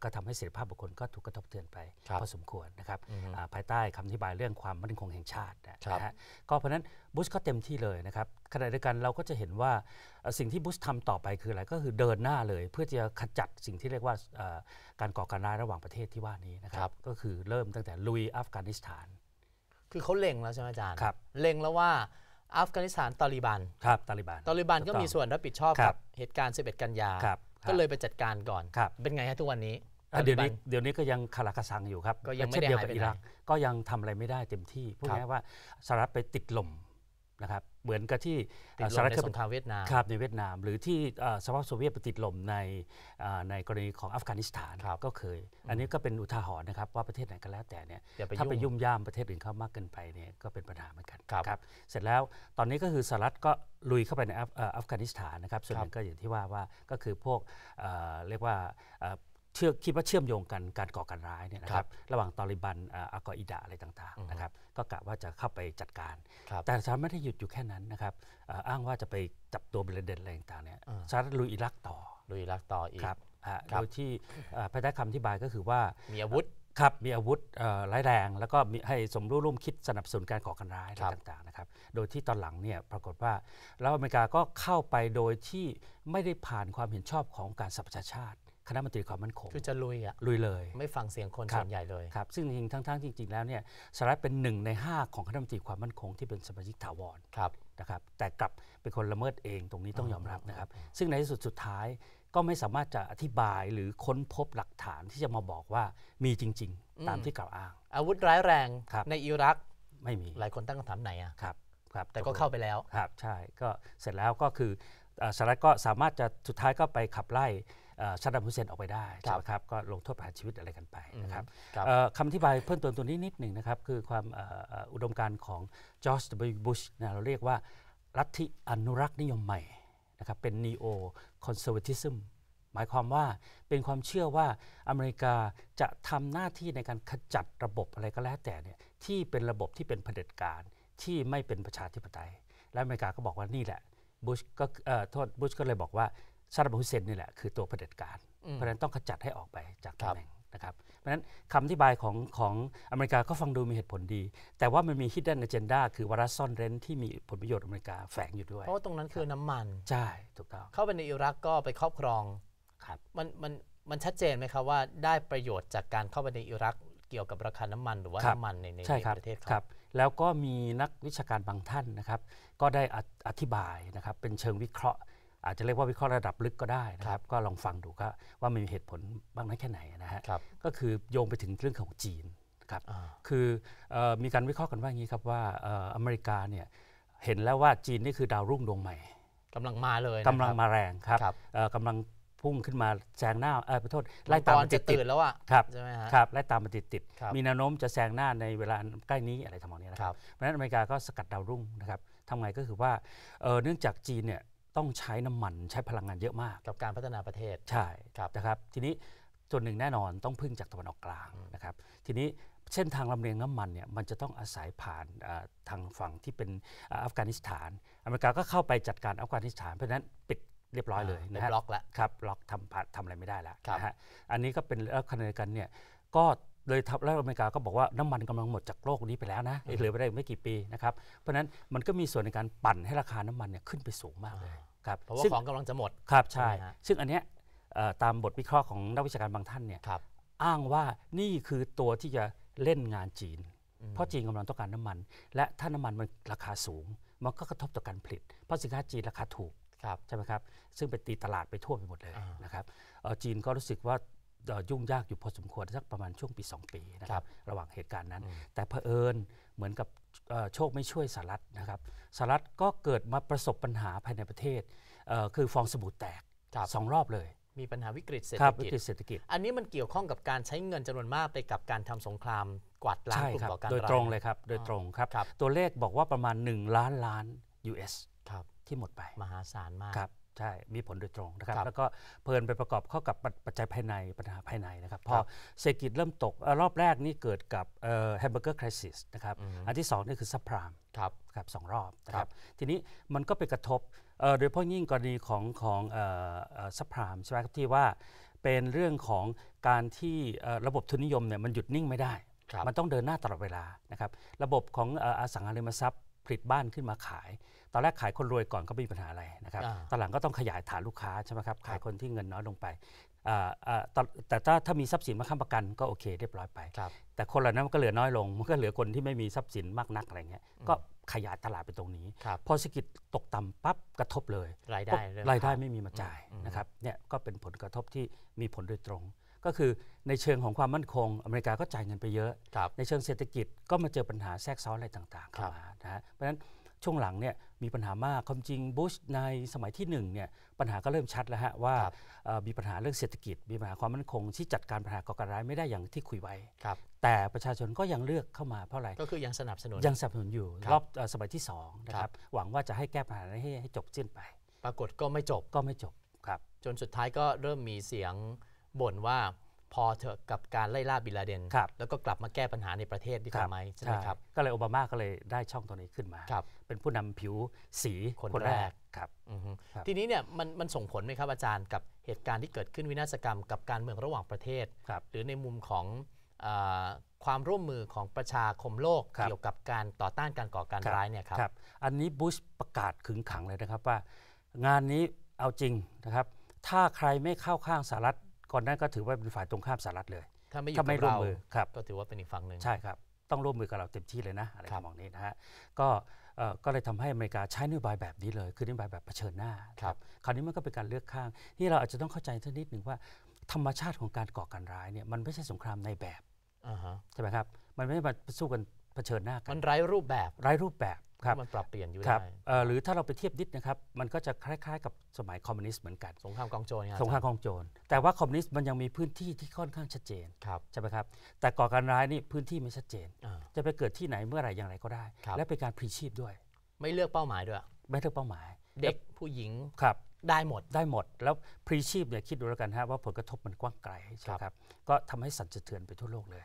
ก็ทำให้เสรีภาพบุคคลก็ถูกกระทบเทือนไปพอสมควรนะครับภายใต้คำอธิบายเรื่องความมั่นคงแห่งชาตินะฮะก็เพราะนั้นบุชก็เต็มที่เลยนะครับขณะเดียวกันเราก็จะเห็นว่าสิ่งที่บุชทำต่อไปคืออะไรก็คือเดินหน้าเลย เพื่อจะขจัดสิ่งที่เรียกว่าการก่อการร้ายระหว่างประเทศที่ว่านี้นะครับก็คือเริ่มตั้งแต่ลุยอัฟกานิสถาน คือเขาเล็งแล้วใช่ไหมอาจารย์เล็งแล้วว่าอัฟกานิสถานตาลิบันครับตาลิบันตาลิบันก็มีส่วนรับผิดชอบกับเหตุการณ์ 11 กันยาครับก็เลยไปจัดการก่อน เป็นไงฮะทุกวันนี้ เดี๋ยวนี้เดี๋ยวนี้ก็ยังคาราคาซังอยู่ครับ ก็ยังไม่ได้ดียอปรัก ก็ยังทำอะไรไม่ได้เต็มที่ พูดง่ายว่าสหรัฐไปติดลมนะครับเหมือนกับที่สหรัฐในสงครามเวียดนามครับในเวียดนาม หรือที่สภาพโซเวียตปฏิดลมในในกรณีของอัฟกานิสถานก็เคยอันนี้ก็เป็นอุทาหรณ์นะครับ ว่าประเทศไหนก็แล้วแต่เนี่ยถ้าไปยุ่มย่ามประเทศอื่นเข้ามากเกินไปเนี่ยก็เป็นปัญหาเหมือนกันครับเสร็จแล้วตอนนี้ก็คือสหรัฐก็ลุยเข้าไปในอัฟกานิสถานนะครับส่วนหนึ่งก็อย่างที่ว่าว่าก็คือพวกเรียกว่าเชื่อคิดว่าเชื่อมโยงกันการก่อการร้ายเนี่ยนะครับระหว่างตาลิบันอักออิดะอะไรต่างๆนะครับก็กะว่าจะเข้าไปจัดการแต่สหรัฐไม่ได้หยุดอยู่แค่นั้นนะครับอ้างว่าจะไปจับตัวเบลเดนอะไรต่างๆเนี่ยสหรัฐลุยอิรักต่อลุยอิรักต่ออีกโดยที่ภายใต้คำอธิบายก็คือว่ามีอาวุธครับมีอาวุธร้ายแรงแล้วก็มีให้สมรู้ร่วมคิดสนับสนุนการก่อการร้ายอะไรต่างๆนะครับโดยที่ตอนหลังเนี่ยปรากฏว่าแล้วอเมริกาก็เข้าไปโดยที่ไม่ได้ผ่านความเห็นชอบของการสหประชาชาติคณะมนตรีความมั่นคงคือจะลุยอ่ะ ลุยเลย ไม่ฟังเสียงคนส่วนใหญ่เลย ครับ ซึ่งจริงทั้งๆ จริงๆ แล้วเนี่ยสหรัฐเป็นหนึ่งใน 5 ของคณะมนตรีความมั่นคงที่เป็นสมาชิกถาวร ครับ นะครับ แต่กลับเป็นคนละเมิดเองตรงนี้ต้องยอมรับนะครับ ซึ่งในที่สุดสุดท้ายก็ไม่สามารถจะอธิบายหรือค้นพบหลักฐานที่จะมาบอกว่ามีจริงๆ ตามที่กล่าวอ้าง อาวุธร้ายแรงรในอิรักไม่มี หลายคนตั้งคำถามไหนอ่ะ ครับ ครับ แต่ก็เข้าไปแล้ว ครับ ใช่ ก็เสร็จแล้วก็คือสหรัฐก็สามารถจะสุดท้ายก็ไปขับไล่ชัดดัมฮุเซนออกไปได้ใช่ครับก็ลงโทษประหารชีวิตอะไรกันไปนะครับคำอธิบายเพิ่มเติมตัวนี้นิดหนึ่งนะครับคือความอุดมการณ์ของจอร์จบุชนะเราเรียกว่าลัทธิอนุรักษ์นิยมใหม่นะครับเป็นนีโอคอนเซอร์เวทิซึมหมายความว่าเป็นความเชื่อว่าอเมริกาจะทำหน้าที่ในการขจัดระบบอะไรก็แล้วแต่เนี่ยที่เป็นระบบที่เป็นเผด็จการ ที่ไม่เป็นประชาธิปไตย และอเมริกาก็บอกว่านี่แหละบุชก็โทษบุชก็เลยบอกว่าซาดามฮุเซนนี่แหละ คือตัวเผด็จการ เพราะฉะนั้นต้องขจัดให้ออกไปจากตำแหน่งนะครับ เพราะฉะนั้นคำอธิบายของของอเมริกาก็ฟังดูมีเหตุผลดี แต่ว่ามันมีด i d d e น a เจนดาคือวาระซ่อนเร้นที่มีผลประโยชน์อเมริกาแฝงอยู่ด้วย เพราะว่าตรงนั้นคือน้ำมันใช่ถูกต้องเข้าไปในอิรักก็ไปครอบครองครับมันมันมันชัดเจนไหมครับว่าได้ประโยชน์จากการเข้าไปในอิรักเกี่ยวกับราคาน้ำมันหรือว่าน้ำมันในในประเทศครับ แล้วก็มีนักวิชาการบางท่านนะครับก็ได้อธิบายนะครับเป็นเชิงวิเคราะห์อาจจะเรียกว่าวิเคราะห์ระดับลึกก็ได้นะครับก็ลองฟังดูก็ว่ามันมีเหตุผลบ้างน้นแค่ไหนนะฮะก็คือโยงไปถึงเรื่องของจีนครับคือมีการวิเคราะห์กันว่าอย่างนี้ครับว่าอเมริกาเนี่ยเห็นแล้วว่าจีนนี่คือดาวรุ่งดวงใหม่ กำลังมาเลยกำลังมาแรงครับกำลังพุ่งขึ้นมาแซงหน้าเออขอโทษไล่ตามมาติดติดแล้วอ่ะครับใช่ไหมฮะครับไล่ตามมาติดติดมีแนวโน้มจะแซงหน้าในเวลาใกล้นี้อะไรทำนองนี้นะครับเพราะฉะนั้นอเมริกาก็สกัดดาวรุ่งนะครับทำไงก็คือว่าเนื่องจากจีนเนี่ยต้องใช้น้ำมันใช้พลังงานเยอะมาก กับการพัฒนาประเทศใช่ครับนะครับทีนี้ส่วนหนึ่งแน่นอนต้องพึ่งจากตะวันออกกลางนะครับ ทีนี้เส้นทางลำเลียงน้ำมันเนี่ยมันจะต้องอาศัยผ่านทางฝั่งที่เป็นอัฟกานิสถาน อเมริกาก็เข้าไปจัดการอัฟกานิสถานเพราะนั้น ปิดเรียบร้อยเลยนะฮะล็อกแล้วครับล็อกทำผ่าทำอะไรไม่ได้แล้วนะฮะอันนี้ก็เป็นแล้วคะเดีกันเนี่ยก็เลยทับแล้วอเมริกาก็บอกว่าน้ำมันกำลังหมดจากโลกนี้ไปแล้วนะเหลือไปได้ไม่กี่ปีนะครับเพราะฉะนั้นมันก็มีส่วนในการปั่นให้ราคาน้ำมันเนี่ยขึ้นไปสูงมากเลยครับเพราะว่าของกำลังจะหมดครับใช่ซึ่งอันเนี้ยตามบทวิเคราะห์ของนักวิชาการบางท่านเนี่ยอ้างว่านี่คือตัวที่จะเล่นงานจีน เพราะจีนกำลังต้องการน้ำมัน และถ้าน้ำมันมันราคาสูงมันก็กระทบต่อการผลิตเพราะสินค้าจีนราคาถูกใช่ไหมครับซึ่งไปตีตลาดไปทั่วไปหมดเลยนะครับจีนก็รู้สึกว่ายุ่งยากอยู่พอสมควรสักประมาณช่วงปี 2 ปีนะครับระหว่างเหตุการณ์นั้น แต่เผอิญเหมือนกับโชคไม่ช่วยสหรัฐนะครับสหรัฐก็เกิดมาประสบปัญหาภายในประเทศ คือฟองสบู่แตกสองรอบเลย มีปัญหาวิกฤตเศรษฐกิจกจอันนี้มันเกี่ยวข้องกับการใช้เงินจำนวนมากไปกับการทำสงครามกวาดล้างกลุ่มก่อการร้ายโดยตรงเลยครับโดยตรงครับ ตัวเลขบอกว่าประมาณ 1ล้านล้าน US ที่หมดไปมหาศาลมากใช่ มีผลโดยตรงนะครับแล้วก็เพลินไปประกอบเข้ากับปัจจัยภายในปัญหาภายในนะครับ พอเศรษฐกิจเริ่มตกรอบแรกนี่เกิดกับแฮมเบอร์เกอร์คริสิสนะครับอันที่2นี่คือซับพรามครับครับสองรอบนะครับทีนี้มันก็ไปกระทบโดยเพพาะยิ่งกรณีของของซับพรามใช่ไหมครับที่ว่าเป็นเรื่องของการที่ระบบทุนนิยมเนี่ยมันหยุดนิ่งไม่ได้ มันต้องเดินหน้าตลอดเวลานะครับระบบของอสังหาริมทรัพย์ผลิตบ้านขึ้นมาขายตอนแรก ขายคนรวยก่อนก็ไม่มีปัญหาอะไรนะครับตอนหลังก็ต้องขยายฐานลูกค้าใช่ไหมครับ ขายคนที่เงินน้อยลงไป แต่ถ้าถ้ามีทรัพย์สินมาค้ำประกันก็โอเค เรียบร้อยไป แต่คนเหล่านั้นก็เหลือน้อยลงมันก็เหลือคนที่ไม่มีทรัพย์สินมากนักอะไรเงี้ย ก็ขยายตลาดไปตรงนี้ พอเศรษฐกิจตกต่ำปั๊บกระทบเลยรายได้รายได้ไม่มีมาจ่ายนะครับ เนี่ยก็เป็นผลกระทบที่มีผลโดยตรง ก็คือในเชิงของความมั่นคงอเมริกาก็จ่ายเงินไปเยอะ ในเชิงเศรษฐกิจก็มาเจอปัญหาแทรกซ้อนอะไรต่างๆเข้ามานะฮะเพราะฉะนั้นช่วงหลังเนี่ยมีปัญหามากความจริงบุชในสมัยที่1เนี่ยปัญหาก็เริ่มชัดแล้วฮะว่า มีปัญหาเรื่องเศรษฐกิจ มีปัญหาความมั่นคงที่จัดการปัญหาก่อการร้ายไม่ได้อย่างที่คุยไว้แต่ประชาชนก็ยังเลือกเข้ามาเพราะอะไร ก็คือยังสนับสนุนยังสนับสนุนอยู่รอบสมัยที่2นะครับหวังว่าจะให้แก้ปัญหาให้ให้จบสิ้นไป ปรากฏก็ไม่จบก็ไม่จบครับจนสุดท้ายก็เริ่มมีเสียงบ่นว่าพอเถอะกับการไล่ล่าบิลาเดนแล้วก็กลับมาแก้ปัญหาในประเทศดีกว่าไหมใช่ไหมครับก็เลยโอบามาก็เลยได้ช่องตัวนี้ขึ้นมา เป็นผู้นำผิวสีคนแรกครับทีนี้เนี่ยมันมันส่งผลไหมครับ อาจารย์กับเหตุการณ์ที่เกิดขึ้นวินาศกรรมกับการเมืองระหว่างประเทศ หรือในมุมของความร่วมมือของประชาคมโลกเกี่ยวกับการต่อต้านการก่อการร้ายเนี่ยครับอันนี้บุชประกาศขึงขังเลยนะครับว่า งานนี้เอาจริงนะครับถ้าใครไม่เข้าข้างสหรัฐก่อนนั้นก็ถือว่าเป็นฝ่ายตรงข้ามสหรัฐเลย ถ้าไม่าไม่่วมมือครับก็ถือว่าเป็นอีกฝั่งหนึ่งใช่ครับต้องร่วมมือกับเราเต็มที่เลยนะอะไรทำมองนี้นะฮะก็ก็เลยทำให้อเมริกาใช้นโยบายแบบนี้เลยคือนโยบายแบบเผชิญหน้าครับคราวนี้มันก็เป็นการเลือกข้างที่เราอาจจะต้องเข้าใจท่นิดหนึ่งว่าธรรมชาติของการก่อการร้ายเนี่ยมันไม่ใช่สงครามในแบบใช่ไหมครับมันไม่ได้มาสู้กันเผชิญหน้ากันมันไร้รูปแบบไร้รูปแบบครับมันปรับเปลี่ยนอยู่ได้หรือถ้าเราไปเทียบนิดนะครับ มันก็จะคล้าย ๆ กับสมัยคอมมิวนิสต์เหมือนกัน สงครามกองโจรสงครามกองโจร แต่ว่าคอมมิวนิสต์มันยังมีพื้นที่ที่ค่อนข้างชัดเจน ครับ ใช่ไหมครับ แต่ก่อการร้ายนี่พื้นที่ไม่ชัดเจน จะไปเกิดที่ไหนเมื่อไหร่อย่างไรก็ได้ และเป็นการพรีชีพด้วย ไม่เลือกเป้าหมายด้วย ไม่เลือกเป้าหมาย เด็กผู้หญิง ครับ ได้หมด ได้หมด แล้วพรีชีพเนี่ยคิดดูแล้วกันฮะว่าผลกระทบมันกว้างไกลใช่ครับ ก็ทำให้สั่นสะเทือนไปทั่วโลกเลย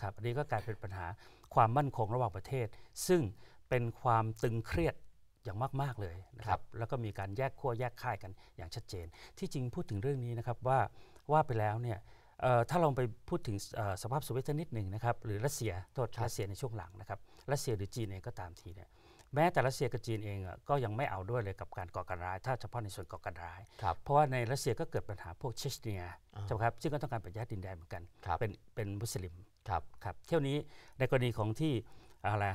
ครับ อันนี้ก็กลายเป็นปัญหาความมั่นคงระหว่างประเทศ ซึ่งเป็นความตึงเครียดอย่างมากๆเลยนะครับแล้วก็มีการแยกขั้วแยกค่ายกันอย่างชัดเจน ที่จริงพูดถึงเรื่องนี้นะครับว่าว่าไปแล้วเนี่ยถ้าลองไปพูดถึงสภาพสวิตนิดหนึ่งนะครับหรือรัสเซียโทษรัสเซียในช่วงหลังนะครับรัสเซียหรือจีนเองก็ตามทีเนี่ยแม้แต่รัสเซียกับจีนเองก็ยังไม่เอาด้วยเลยกับการก่อการร้าย ถ้าเฉพาะในส่วนก่อการร้ายเพราะว่าในรัสเซียก็เกิดปัญหาพวกเชชเนียใช่ไหมครับซึ่งก็ต้องการปฏิญาดินแดนเหมือนกัน เป็นเป็นมุสลิมครับครับเที่ยวนี้ในกรณีของที่อะไร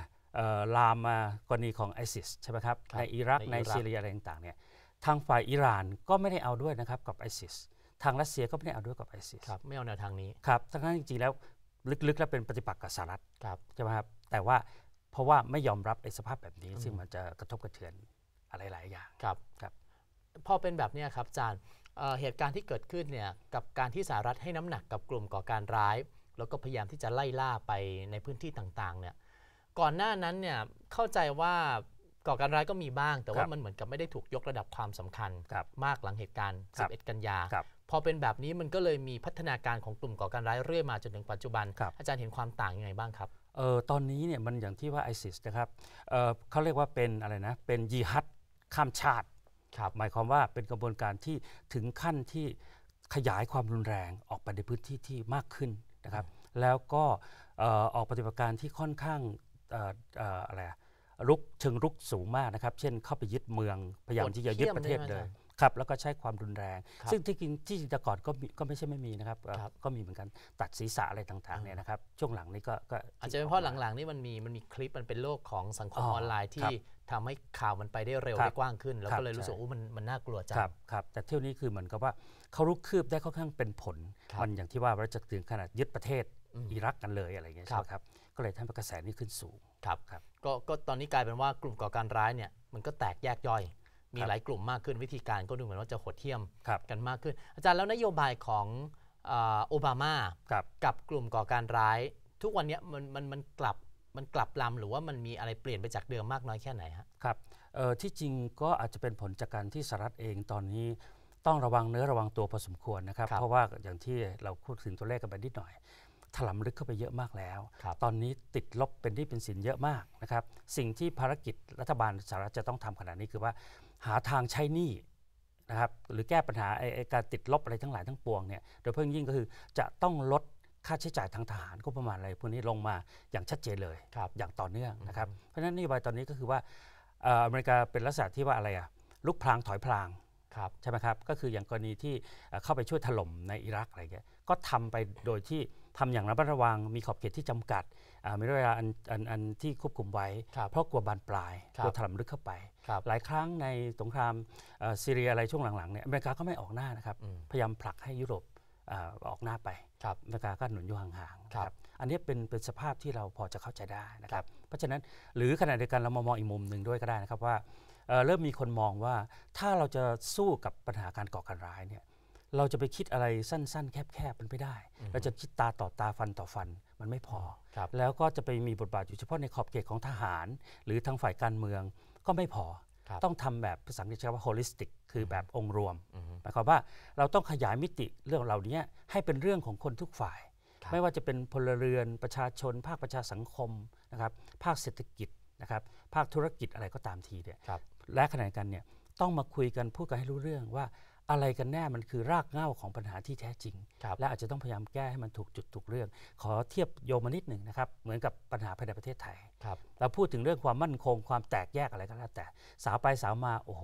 ลามมากรณีของไอซิสใช่ไหมครับในอิรักในซีเรียอะไรต่างๆเนี่ยทางฝ่ายอิหร่านก็ไม่ได้เอาด้วยนะครับกับไอซิสทางรัสเซียก็ไม่ได้เอาด้วยกับไอซิสครับไม่เอาแนวทางนี้ครับทั้งนั้นจริงๆแล้วลึกๆ แล้วเป็นปฏิปักษ์กับสหรัฐใช่ไหมครับแต่ว่าเพราะว่าไม่ยอมรับไอ้สภาพแบบนี้ ซึ่งมันจะกระทบกระเทือนอะไรหลายอย่างครับครับพอเป็นแบบนี้ครับอาจารย์เหตุการณ์ที่เกิดขึ้นเนี่ยกับการที่สหรัฐให้น้ำหนักกับกลุ่มก่อการร้าย แล้วก็พยายามที่จะไล่ล่าไปในพื้นที่ต่างๆเนี่ยก่อนหน้านั้นเนี่ย เข้าใจว่าก่อการร้ายก็มีบ้าง แต่ว่ามันเหมือนกับไม่ได้ถูกยกระดับความสำคัญ มากหลังเหตุการณ์ 11 กันยา พอเป็นแบบนี้มันก็เลยมีพัฒนาการของกลุ่มก่อการร้ายเรื่อยมาจนถึงปัจจุบันอาจารย์เห็นความต่างยังไงบ้างครับเออตอนนี้เนี่ยมันอย่างที่ว่าไอซิสนะครับเออเขาเรียกว่าเป็นอะไรนะเป็นยีฮัดข้ามชาติหมายความว่าเป็นกระบวนการที่ถึงขั้นที่ขยายความรุนแรง ออกไปในพื้นที่ที่มากขึ้นนะครับแล้วก็ออกปฏิบัติการที่ค่อนข้างอะไรลุกเชิงลุกสูงมากนะครับเช่นเข้าไปยึดเมือง พยายามที่จะยึดประเทศเลยครับ แล้วก็ใช้ความรุนแรง ซึ่งที่จริงที่จริงแต่ก่อนก็ก็ไม่ใช่ไม่มีนะครับก็มีเหมือนกันตัดศีรษะอะไรต่างๆเนี่ยนะครับ ช่วงหลังนี้ก็อาจจะเป็นเพราะหลังๆนี่มันมีมันมีคลิปมันเป็นโลกของสังคมออนไลน์ที่ทำให้ข่าวมันไปได้เร็วได้กว้างขึ้น แล้วก็เลยรู้สึกว่ามันมันน่ากลัวจังครับแต่เที่ยวนี้คือเหมือนกับว่าเขารุกคืบได้ค่อนข้างเป็นผลมันอย่างที่ว่าเราจะถึงขนาดยึดประเทศอิรักกันเลยอะไรอย่างเงี้ยใช่ครับก็เลยทำให้กระแสนี้ขึ้นสูงครับครับกก็ตอนนี้กลายเป็นว่ากลุ่มก่อการร้ายเนี่ยมันก็แตกแยกย่อย มีหลายกลุ่มมากขึ้นวิธีการก็ดูเหมือนว่าจะหดเที่ยมกันมากขึ้น อาจารย์แล้วนโยบายของโอบามากับกลุ่มก่อการร้าย ทุกวันนี้มันมันมันกลับมันกลับลำหรือว่ามันมีอะไรเปลี่ยนไปจากเดิมมากน้อยแค่ไหนครับที่จริงก็อาจจะเป็นผลจากการที่สหรัฐเองตอนนี้ต้องระวังเนื้อระวังตัวพอสมควรนะครับรบเพราะว่าอย่างที่เราพูดถึงตัวเลขกันไปนิดหน่อยถลำลึกเข้าไปเยอะมากแล้ว ตอนนี้ติดลบเป็นที่เป็นสินเยอะมากนะครับ สิ่งที่ภารกิจรัฐบาลสหรัฐจะต้องทำขาดนี้คือว่า หาทางใช้หนี้นะครับ หรือแก้ปัญหาไอ้การติดลบอะไรทั้งหลายทั้งปวงเนี่ย โดยเพิ่งยิ่งก็คือจะต้องลดค่าใช้จ่ายทางทหารก็ประมาณอะไรพวกนี้ลงมาอย่างชัดเจนเลยอย่างต่อเนื่องนะครับ เพราะฉะนั้นนโยบายตอนนี้ก็คือว่าอเมริกาเป็นลักษณะที่ว่าอะไรอะลุกพลางถอยพลางใช่ไหมครับ ก็คืออย่างกรณีที่เข้าไปช่วยถล่มในอิรักอะไรเงี้ย ก็ทำไปโดยที่ทำอย่างระมัดระวังมีขอบเขตที่จำกัดมีระยะอันอนอันที่ควบคุมไว้ เพราะกลัวบานปลายกลัวถล่มลึกเข้าไป หลายครั้งในสงครามซีเรียอะไรช่วงหลัง ๆเนี่ยอเมริกาก็ไม่ออกหน้านะครับพยายามผลักให้ยุโรปออกหน้าไปอเมริกาก็หนุนอยู่ห่างๆครับอันนี้เป็นเป็นสภาพที่เราพอจะเข้าใจได้นะครับเพราะฉะนั้นหรือขณะเดียวกันเรามามองอีกมุมหนึ่งด้วยก็ได้นะครับว่าเริ่มมีคนมองว่า ถ้าเราจะสู้กับปัญหาการก่อการร้ายเนี่ยเราจะไปคิดอะไรสั้นๆแคบๆมันไม่ได้ เราจะคิดตาต่อตาฟันต่อฟันมันไม่พอ แล้วก็จะไปมีบทบาทอยู่เฉพาะในขอบเขตของทหาร หรือทางฝ่ายการเมืองก็ไม่พอ ต้องทำแบบภาษาอังกฤษเรียกว่า holistic คือแบบองค์รวม หมายความว่าเราต้องขยายมิติเรื่องเหล่านี้ให้เป็นเรื่องของคนทุกฝ่าย ไม่ว่าจะเป็นพลเรือนประชาชน ภาคประชาสังคมนะครับ ภาคเศรษฐกิจนะครับ ภาคธุรกิจอะไรก็ตามทีเนี่ยและขณะกันเนี่ยต้องมาคุยกันพูดกันให้รู้เรื่องว่าอะไรกันแน่มันคือรากเหง้าของปัญหาที่แท้จริงรและอาจจะต้องพยายามแก้ให้มันถูกจุดถูกเรื่อง ขอเทียบโยมมานิดหนึ่งนะครับเหมือนกับปัญหาภายในประเทศไทยรเราพูดถึงเรื่องความมั่นคงความแตกแยกอะไร ก็แล้วแต่ สาวไปสาวมาโอ้โห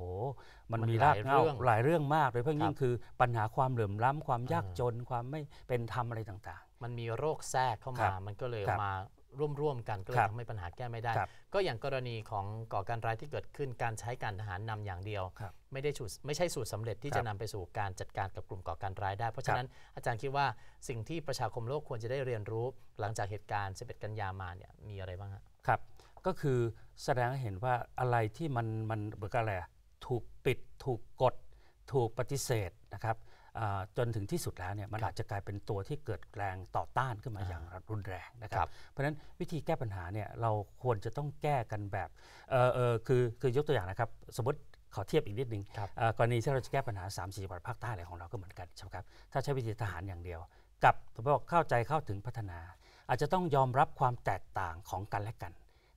มันมีรากเหง้าหลายเรื่องมากโดยเพิ่งยิ่งคือปัญหาความเหลื่อมล้ำความยากจนความไม่เป็นธรรมอะไรต่างๆ มันมีโรคแทรกเข้ามามันก็เลยมาร่วมๆกันก็เลยทำให้ปัญหาแก้ไม่ได้ ก็อย่างกรณีของก่อการร้ายที่เกิดขึ้นการใช้การทหารนำอย่างเดียวไม่ได้ไม่ใช่สูตรสำเร็จที่จะนำไปสู่การจัดการกับกลุ่มก่อการร้ายได้ เพราะฉะนั้นอาจารย์คิดว่าสิ่งที่ประชาคมโลกควรจะได้เรียนรู้ หลังจากเหตุการณ์11กันยามาเนี่ยมีอะไรบ้างครับก็คือแสดงให้เห็นว่าอะไรที่มันมันเบิกอะไรถูกปิดถูกกด ถูกปฏิเสธนะครับจนถึงที่สุดแล้วเนี่ยมันอาจจะกลายเป็นตัวที่เกิดแรงต่อต้านขึ้นมาอย่างรุนแรงนะครับเพราะฉะนั้นวิธีแก้ปัญหาเนี่ยเราควรจะต้องแก้กันแบบเออเออคือคือยกตัวอย่างนะครับ สมมติขอเทียบอีกนิดนึงกรณีที่เราจะแก้ปัญหา 3 4จังหวัดภาคใต้อะไรของเราก็เหมือนกันใช่ไหมครับถ้าใช้วิธีทหารอย่างเดียว กับผมบอกเข้าใจเข้าถึงพัฒนา อาจจะต้องยอมรับความแตกต่างของกันและกัน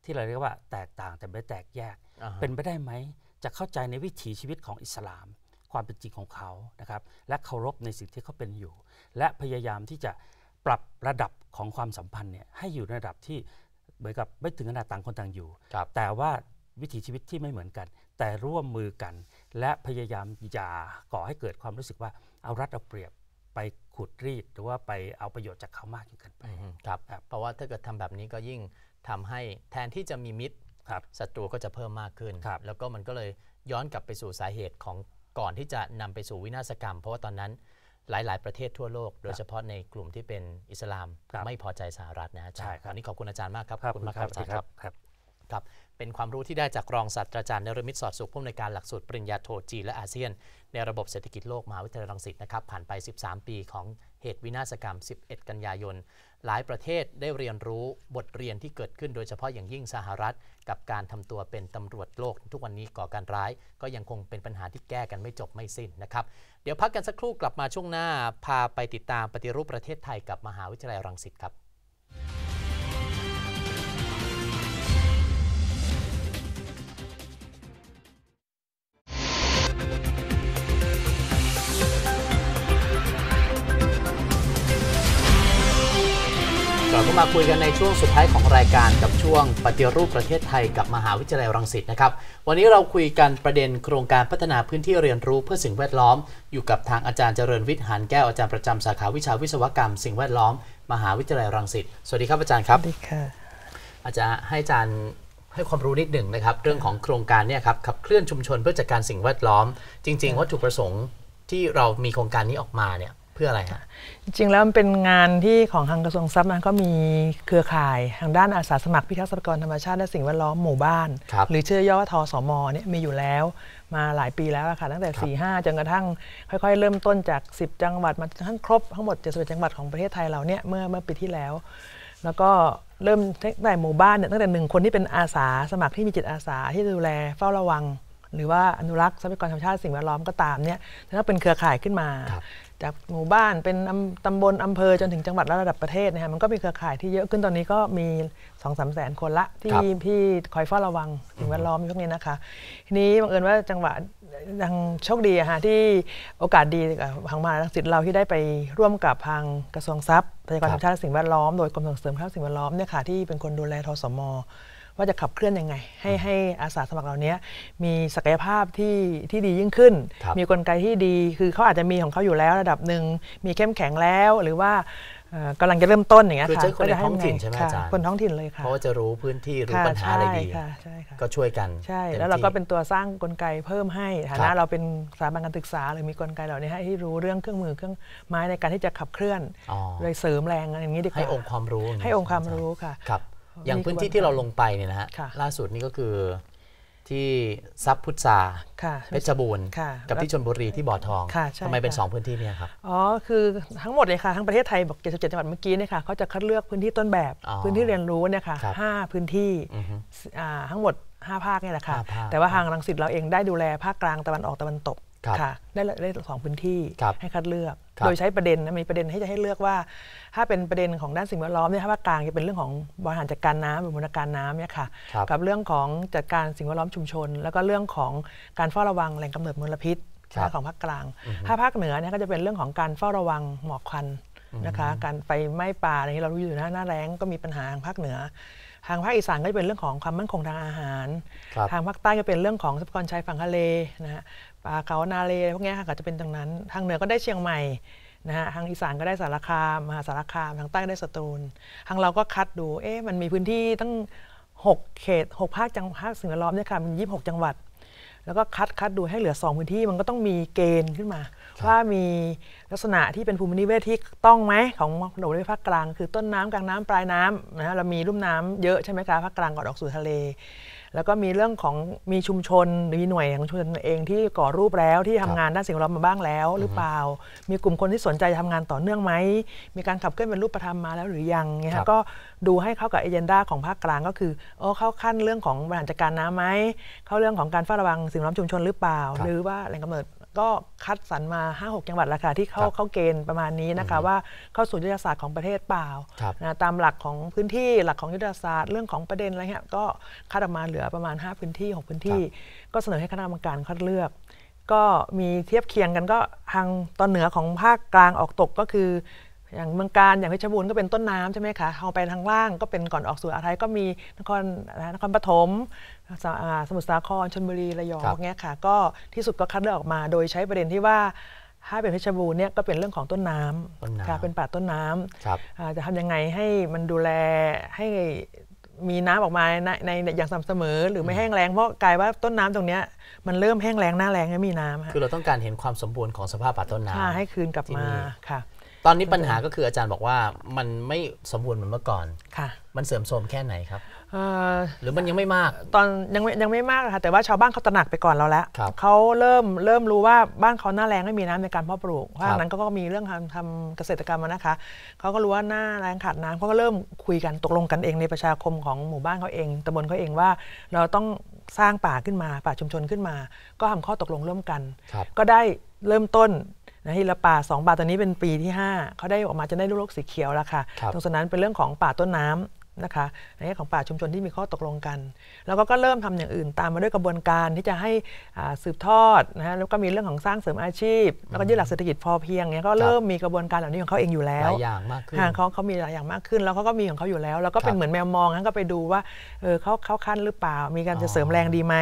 ที่เราเรียกว่าแตกต่างแต่ไม่แตกแยก เป็นไปได้ไหมจะเข้าใจในวิถีชีวิตของอิสลามความเป็นจริงของเขา นะครับ และเคารพในสิ่งที่เขาเป็นอยู่ และพยายามที่จะปรับระดับของความสัมพันธ์เนี่ยให้อยู่ในระดับที่เหมือนกับไม่ถึงขนาดต่างคนต่างอยู่ แต่ว่าวิถีชีวิตที่ไม่เหมือนกัน แต่ร่วมมือกัน และพยายามอย่าก่อให้เกิดความรู้สึกว่า เอารัดเอาเปรียบไปขุดรีด หรือว่าไปเอาประโยชน์จากเขามากยิ่งขึ้นไป ครับ เพราะว่าถ้าเกิดทำแบบนี้ก็ยิ่งทำให้แทนที่จะมีมิตรศัตรูก็จะเพิ่มมากขึ้น แล้วก็มันก็เลยย้อนกลับไปสู่สาเหตุของก่อนที่จะนำไปสู่วินาศกรรม เพราะว่าตอนนั้นหลาย ๆประเทศทั่วโลกโดยเฉพาะในกลุ่มที่เป็นอิสลามไม่พอใจสหรัฐนะอจารับวันนี้ขอบคุณอาจารย์มากครับ ขอบคุณมากครับอาจารย์ครับ ครับ เป็นความรู้ที่ได้จากรองศาสตราจารย์นรมิตรสอดสุขผู้อำนวยการหลักสูตรปริญญาโทจีและอาเซียน ในระบบเศรษฐกิจโลกมหาวิทยาลัยรังสิตนะครับผ่านไป 13 ปีของเหตุวินาศกรรม 11 กันยายนหลายประเทศได้เรียนรู้บทเรียนที่เกิดขึ้นโดยเฉพาะอย่างยิ่งสหรัฐ กับการทำตัวเป็นตำรวจโลกทุกวันนี้ก่อการร้าย ก็ยังคงเป็นปัญหาที่แก้กันไม่จบไม่สิ้นนะครับเดี๋ยวพักกันสักครู่กลับมาช่วงหน้า พาไปติดตามปฏิรูปประเทศไทยกับมหาวิทยาลัยรังสิตครับมาคุยกันในช่วงสุดท้ายของรายการกับช่วงปฏิรูปประเทศไทยกับมหาวิทยาลัยรังสิตนะครับวันนี้เราคุยกันประเด็นโครงการพัฒนาพื้นที่เรียนรู้เพื่อสิ่งแวดล้อม อยู่กับทางอาจารย์เจริญวิทย์หานแก้วอาจารย์ประจำสาขาวิชาวิศวกรรม สิ่งแวดล้อมมหาวิทยาลัยรังสิตสวัสดีครับอาจารย์ครับสวัสดีค่ะอาจารย์ให้อาจารย์ให้ความรู้นิดหนึ่งนะครับ เรื่องของโครงการเนี่ยครับขับเคลื่อนชุมชนเพื่อจัดการสิ่งแวดล้อม จริง ๆวัตถุประสงค์ที่เรามีโครงการนี้ออกมาเนี่ยพื่ออะไรคะจริงแล้วมันเป็นงานที่ของทางกระทรวงทรัพย์นะก็มีเครือข่ายทางด้านอาสาสมัคร พิทักษ์ทรัพยากรธรรมชาติและสิ่งแวดล้อม หมู่บ้าน หรือเชื่อย่อทอสมอเนี่ยมีอยู่แล้วมาหลายปีแล้วค่ะตั้งแต่4หจนกระทั่งค่อยๆ เริ่มต้นจาก 10 จังหวัด มาทั้งครบทั้งหมด71จังหวัดของประเทศไทยเราเนี่ยเมื่อเมื่อปีที่แล้ว แล้วก็เริ่มตั้งแต่หมู่บ้านเนี่ยตั้งแต่หนึ่งคนที่เป็นอาสาสมัครที่มีจิตอาสาที่ดูแลเฝ้าระวังหรือว่าอนุรักษ์ทรัพยากรธรรมชาติสิ่งแวดล้อมก็ตามเนี่ยถ้าเป็นเครือข่ายขึ้นมา จากหมู่บ้านเป็นตำบลอำเภอจนถึงจังหวัดและระดับประเทศนะฮะมันก็มีเครือข่ายที่เยอะขึ้นตอนนี้ก็มี2องสามแสนคนละ ที่ที่คอยเฝ้าระวัง สิ่งแวดล้อมพวกนี้นะคะ ทีนี้บังเอิญว่าจังหวัดยังโชคดีอะฮะที่โอกาสดีกับทางมาลังสิ์เราที่ได้ไปร่วมกับทางกระทรวงทรัพย์ทรัพยากรธรรมชาติและสิ่งแวดล้อมโดยกรมส่งเสริมภาพสิ่งแวดล้อมเนี่ยค่ะที่เป็นคนดูแลทสมว่าจะขับเคลื่อนยังไง ให้ให้อาสาสมัครเหล่านี้มีศักยภาพที่ที่ดียิ่งขึ้น มีกลไกที่ดีคือเขาอาจจะมีของเขาอยู่แล้วระดับหนึ่งมีเข้มแข็งแล้ว หรือว่ากำลังจะเริ่มต้นอย่างเงี้ยค่ะคือใช้คนท้องถิ่นใช่ไหมอาจารย์ คนท้องถิ่นเลยค่ะ เพราะจะรู้พื้นที่รู้ปัญหาอะไรดีก็ช่วยกันใช่ แล้วเราก็เป็นตัวสร้างกลไกเพิ่มให้ฐานะเราเป็นสถาบันการศึกษา หรือมีกลไกเหล่านี้ให้ที่รู้เรื่องเครื่องมือ เครื่องไม้ในการที่จะขับเคลื่อนโดยเสริมแรงอย่างนี้ดีกว่าให้องค์ความรู้ ให้องค์ความรู้ค่ะอย่างพื้นที่ที่เราลงไปเนี่ยนะฮะล่าสุดนี่ก็คือที่ซับพุทธาเพชรบูรณ์กับที่ชนบุรีที่บ่อทองทำไมเป็น 2 พื้นที่เนี่ยครับอ๋อคือทั้งหมดเลยค่ะทั้งประเทศไทยบอกบเจังหวัดเมื่อกี้เนี่ยค่ะเขาจะคัดเลือกพื้นที่ต้นแบบพื้นที่เรียนรู้เนี่ยค่ะห้าพื้นที่ทั้งหมด 5 ภาคเนี่ยแหละค่ะแต่ว่าทางรังสิตเราเองได้ดูแลภาคกลางตะวันออกตะวันตกค่ะได้สองพื้นที่ให้คัดเลือกโดยใช้ประเด็นนะมีประเด็นให้จะให้เลือกว่าถ้าเป็นประเด็นของด้านสิ่งแวดล้อมเนี่ยถภาคกลางจะเป็นเรื่องของบริหารจัดการน้ำหรือบรณการน้ำเนี่ยค่ะ กับเรื่องของจัดการสิ่งแวดล้อมชุมชน แล้วก็เรื่องของการเฝ้าระวังแหล่งกำเนิดมลพิษของภาคกลาง ถ้าภาคเหนือเนี่ยก็จะเป็นเรื่องของการเฝ้าระวังหมอกควันนะคะ การไฟไหม้ป่าอะไรนี้เรารู้อยู่นะหน้าแรงก็มีปัญหาทางภาคเหนือ ทางภาคอีสานก็จะเป็นเรื่องของความมั่นคงทางอาหาร ทางภาคใต้ก็เป็นเรื่องของทรัพยากรชายฝั่งทะเลนะฮะป่าเขานาเลพวกนี้ค่ะก็จะเป็นตรงนั้น ทางเหนือก็ได้เชียงใหม่นะฮะทางอีสานก็ได้สารคามมหาสารคามทางใต้ได้สตูล ทางเราก็คัดดูเอ๊ะมันมีพื้นที่ตั้ง 6 เขต6ภาคจังภาคสิ่งแวล้อมเนี่ยค่ะมันยี่สิบหกจังหวัด แล้วก็คัดคัดดูให้เหลือ 2 พื้นที่มันก็ต้องมีเกณฑ์ขึ้นมาว่ามีลักษณะที่เป็นภูมินิเวศที่ต้องไหมของหนูในภาคกลางคือต้นน้ำกลางน้ำปลายน้ำนะเรามีลุ่มน้ำเยอะใช่ไหมคะภาคกลางก่อนออกสู่ทะเลแล้วก็มีเรื่องของมีชุมชนมีหน่วยของชุมชนเองที่ก่อรูปแล้วที่ทำงานด้านสิ่งแวดล้อมมาบ้างแล้วหรือเปล่า มีกลุ่มคนที่สนใจทำงานต่อเนื่องไหมมีการขับเคลื่อนเป็นรูปธรรมมาแล้วหรือยังเนี่ยก็ดูให้เข้ากับเอเจนดาของภาคกลางก็คือโอ้เข้าขั้นเรื่องของบริหารจัดการน้ำไหมเข้าเรื่องของการเฝ้าระวังสิ่งแวดล้อมชุมชนหรือเปล่า หรือว่าแหล่งกำเนิดก็คัดสรรมา 5-6 จังหวัดระค่ะที่เข้าเข้าเกณฑ์ประมาณนี้นะคะ ว่าเข้าสู่ยุทธศาสตร์ของประเทศเปล่านะตามหลักของพื้นที่หลักของยุทธศาสตร์เรื่องของประเด็นอะไรเงี้ยก็คัดออกมาเหลือประมาณ 5 พื้นที่ 6 พื้นที่ ก็เสนอให้คณะกรรมการคัดเลือก ก็มีเทียบเคียงกันก็ทางตอนเหนือของภาคกลางออกตกก็คืออย่างเมืองการอย่างเพชรบูรณ์ก็เป็นต้นน้ำใช่ไหมคะเอาไปทางล่างก็เป็นก่อนออกสู่อาไทยก็มี นครนครปฐม สมุทรสาครชลบุรี ระยอง พวกนี้ค่ะ ก็ที่สุดก็คัดเลือกออกมา โดยใช้ประเด็นที่ว่าถ้าเป็นเพชรบูรณ์เนี่ยก็เป็นเรื่องของต้นน้ำค่ะ เป็นป่าต้นน้ำจะทำยังไงให้มันดูแลให้มีน้ำออกมาในในอย่างสม่ำเสมอ หรือไม่แห้งแล้ง เพราะกลายว่าต้นน้ำตรงเนี้ยมันเริ่มแห้งแล้งหน้าแล้งไม่มีน้ำคือเราต้องการเห็นความสมบูรณ์ของสภาพป่าต้นน้ำให้คืนกลับมา ค่ะตอนนี้ปัญหาก็คืออาจารย์บอกว่ามันไม่สมบูรณ์เหมือนเมื่อก่อนค่ะ มันเสื่อมโทรมแค่ไหนครับหรือมันยังไม่มาก ตอนยังยังไม่มากค่ะแต่ว่าชาวบ้านเขาตระหนักไปก่อนเราแล้ว เขาเริ่มเริ่มรู้ว่าบ้านเขาหน้าแรงไม่มีน้ำในการเพาะปลูก เพราะฉะนั้นก็มีเรื่องทำทำเกษตรกรรมนะคะ เขาก็รู้ว่าหน้าแรงขาดน้ำเขาก็เริ่มคุยกันตกลงกันเองในประชาคมของหมู่บ้านเขาเองตำบลเขาเองว่าเราต้องสร้างป่าขึ้นมาป่าชุมชนขึ้นมา ก็ทำข้อตกลงร่วมกัน ก็ได้เริ่มต้นนะฮิลป่า2 บาทตอนนี้เป็นปีที่ 5 เขาได้ออกมาจะได้ลูกโลกสีเขียวแล้วค่ะตรงนั้นเป็นเรื่องของป่าต้นน้ำนะคะในแง่ของป่าชุมชนที่มีข้อตกลงกัน แล้วก็ก็เริ่มทำอย่างอื่นตามมาด้วยกระบวนการที่จะให้สืบทอดนะแล้วก็มีเรื่องของสร้างเสริมอาชีพ แล้วก็ยึดหลักเศรษฐกิจพอเพียงเนี่ยก็เริ่มมีกระบวนการเหล่านี้ของเขาเองอยู่แล้วหลายอย่างมากขึ้นเขาเขามีหลายอย่างมากขึ้น แล้วเขาก็มีของเขาอยู่แล้ว แล้วก็เป็นเหมือนแมวมองนั้นก็ไปดูว่าเออเขาเขาขั้นหรือเปล่า มีการจะเสริมแรงดีไหม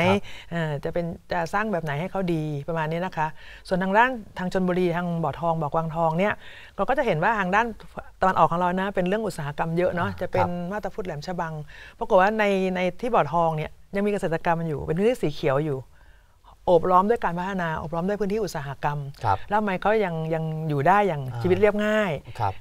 จะเป็นจะสร้างแบบไหนให้เขาดีประมาณนี้นะคะ ส่วนทางด้านทางชนบุรีทางบ่อทองบ่อกวางทองเนี่ยเราก็จะเห็นว่าทางด้านตะวันออกของเรานะเป็นเรื่องอุตสาหกรรมเยอะเนาะจะเป็นมาตาพุตแหลมฉบังปรากฏว่าในในที่บ่อทองเนี่ยยังมีเกษตรกรรมอยู่ เป็นพื้นที่สีเขียวอยู่โอบล้อมด้วยการพัฒนาโอบล้อมด้วยพื้นที่อุตสาหกรรมแล้วทำไมเขายังยังอยู่ได้อย่างชีวิตเรียบง่าย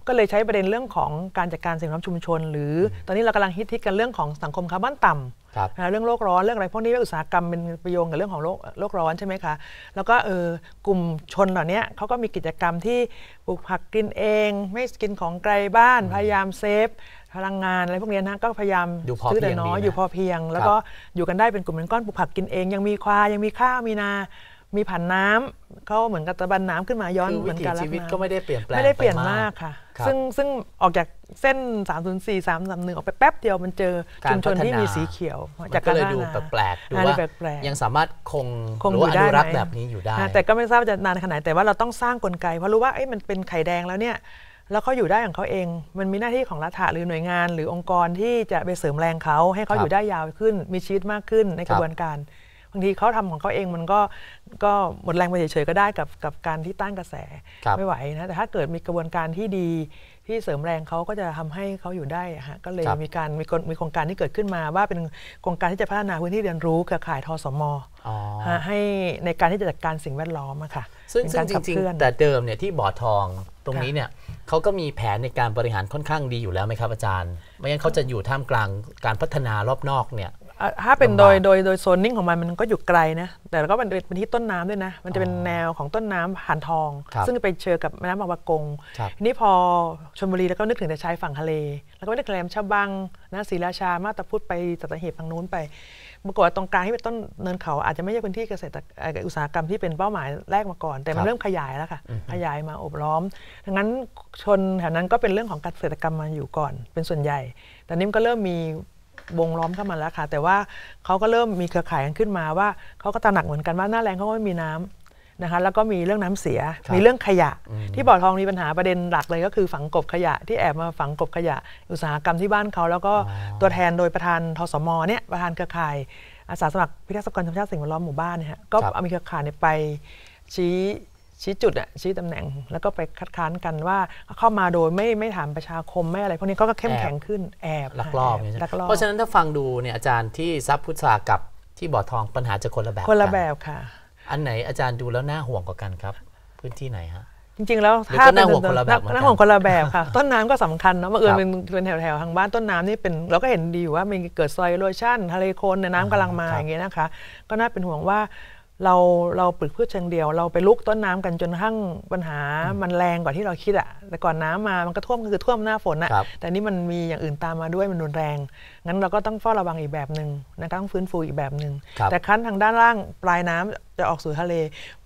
ก็เลยใช้ประเด็นเรื่องของการจัดการสิ่งแวดล้อมชุมชน หรือตอนนี้เรากำลังฮิตทิกันเรื่องของสังคมคาร์บอนต่ำเรื่องโลกร้อนเรื่องอะไรพวกนี้อุตสาหกรรมเป็นประโยชน์กับเรื่องของโลกโลกร้อนใช่ไหมคะแล้วก็เออกลุ่มชนเหล่านี้เขาก็มีกิจกรรมที่ปลูกผักกินเอง ไม่กินของไกลบ้านพยายามเซฟพลังงานอะไรพวกนี้นะก็พยายามซื้อแต่น้อยอยู่พอเพียง แล้วก็อยู่กันได้เป็นกลุ่มเป็นก้อนปลูกผักกินเองยังมีควายยังมีข้าวมีนา มีผันน้ำเขาเหมือนกับตะบันน้ำขึ้นมาย้อนเหมือนกันชีวิตก็ไม่ได้เปลี่ยนแปลงไม่ได้เปลี่ยนมากค่ะ ซึ่งซึ่งออกจากเส้น3 0 4 3 3 1ออกไปแป๊บเดียว มันเจอชุมชนที่มีสีเขียวจากการดูแปลกๆดูว่ายังสามารถคงครอยู่ได้รักแบบนี้อยู่ได้แต่ก็ไม่ทราบจะนานขนาดไหนแต่ว่าเราต้องสร้างกลไกเพราะรู้ว่ามันเป็นไข่แดงแล้วเนี่ยแล้วเขาอยู่ได้อย่างเขาเอง มันมีหน้าที่ของรัฐาหรือหน่วยงานหรือองค์กรที่จะไปเสริมแรงเขาให้เขาอยู่ได้ยาวขึ้น มีชีวิตมากขึ้นในกระบวนการบางทีเขาทำของเขาเองมันก็ก็หมดแรงไปเฉยๆก็ได้กับกับการที่ต้านกระแสไม่ไหวนะ แต่ถ้าเกิดมีกระบวนการที่ดี ที่เสริมแรงเขาก็จะทำให้เขาอยู่ได้ฮะก็เลยมีการมีมีโครงการที่เกิดขึ้นมาว่าเป็นโครงการที่จะพัฒนาพื้นที่เรียนรู้เครือข่ายทสมให้ในการที่จะจัดการสิ่งแวดล้อมอะค่ะซึ่งจริงๆแต่เดิมเนี่ยที่บ่อทองตรงนี้เนี่ยเขาก็มีแผนในการบริหารค่อนข้างดีอยู่แล้วไหมครับอาจารย์ไม่งั้นเขาจะอยู่ท่ามกลางการพัฒนารอบนอกเนี่ยถ้าเป็นโดยโดยโดยโซนนิ่งของมันมันก็อยู่ไกลนะแต่ก็มันเป็นที่ต้นน้ำด้วยนะมันจะเป็นแนวของต้นน้ำหานทอง ซึ่งไปเชอกับแม่น้ำบางปะกงทีนี้ พอชลบุรีแล้วก็นึกถึงแต่ชายฝั่งทะเลแล้วก็ไึกด้แคลมชาบังนะศรีราชามาตาพุธไปสัตหีบทางนู้นไปปรากฏว่าตรงกลางที่เป็นต้นเนินเขาอาจจะไม่ใช่พื้นที่เกษตรอุตสาหกรรมที่เป็นเป้าหมายแรกมาก่อน แต่มันเริ่มขยายแล้วค่ะขยายมาอบล้อมดังนั้นชนแถวนั้นก็เป็นเรื่องของเกษตรกรรมมาอยู่ก่อน เป็นส่วนใหญ่แต่นี้มันก็เริ่มมีวงล้อมเข้ามาแล้วค่ะแต่ว่าเขาก็เริ่มมีเครือข่ายกันขึ้นมาว่าเขาก็ตระหนักเหมือนกันว่าหน้าแรงเขาก็ไม่มีน้ำนะคะแล้วก็มีเรื่องน้ำเสียมีเรื่องขยะ ที่บ่อทอง มีปัญหาประเด็นหลักเลยก็คือฝังกบขยะที่แอบมาฝังกบขยะ อุตสาหกรรมที่บ้านเขา แล้วก็ตัวแทนโดยประธานทสมเนี่ยประธานเครือข่ายอาสาสมัคร พิทักษ์ทรัพยากรธรรมชาติสิ่งแวดล้อม หมู่บ้านเนี่ยฮะก็เอามีเครือข่ายไปชี้ชี้จุดอะชี้ตำแหน่ง แล้วก็ไปคัดค้านกันว่าเข้ามาโดยไม่ไม่ถามประชาคมไม่อะไรพวกนี้ก็เข้มแข็งขึ้นแอบลักลอบเพราะฉะนั้นถ้าฟังดูเนี่ยอาจารย์ที่ซับพุทธากับ ที่บ่อทองปัญหาจะคนละแบบคนละแบบค่ะอันไหน อาจารย์ดูแล้วน่าห่วงกว่ากันครับ พื้นที่ไหนฮะจริงๆแล้ว ถ้าเป็นห่วงคนละแบบน่าห่วงคนละแบบค่ะต้นน้ำก็สำคัญเนาะมาเอือเป็นเป็นแถวๆทางบ้านต้นน้ำนี่เป็นเราก็เห็นดีอยู่ว่ามีเกิดซอยโลชั่น ทะเลโคลนน้ำกำลังมาอย่างเงี้ยนะคะก็น่าเป็นห่วงว่าเราเราปลูกพืชเชิงเดียวเราไปลุกต้นน้ำกันจนทั้งปัญหามันแรงกว่าที่เราคิดอะแต่ก่อนน้ามามันก็ท่วมคือท่วมหน้าฝนอะแต่นี่มันมีอย่างอื่นตามมาด้วยมันรุนแรง งั้นเราก็ต้องเฝ้าระวังอีกแบบหนึ่งนะต้องฟื้นฟูอีกแบบหนึ่ง แต่คั้นทางด้านล่างปลายน้ำจะออกสู่ทะเล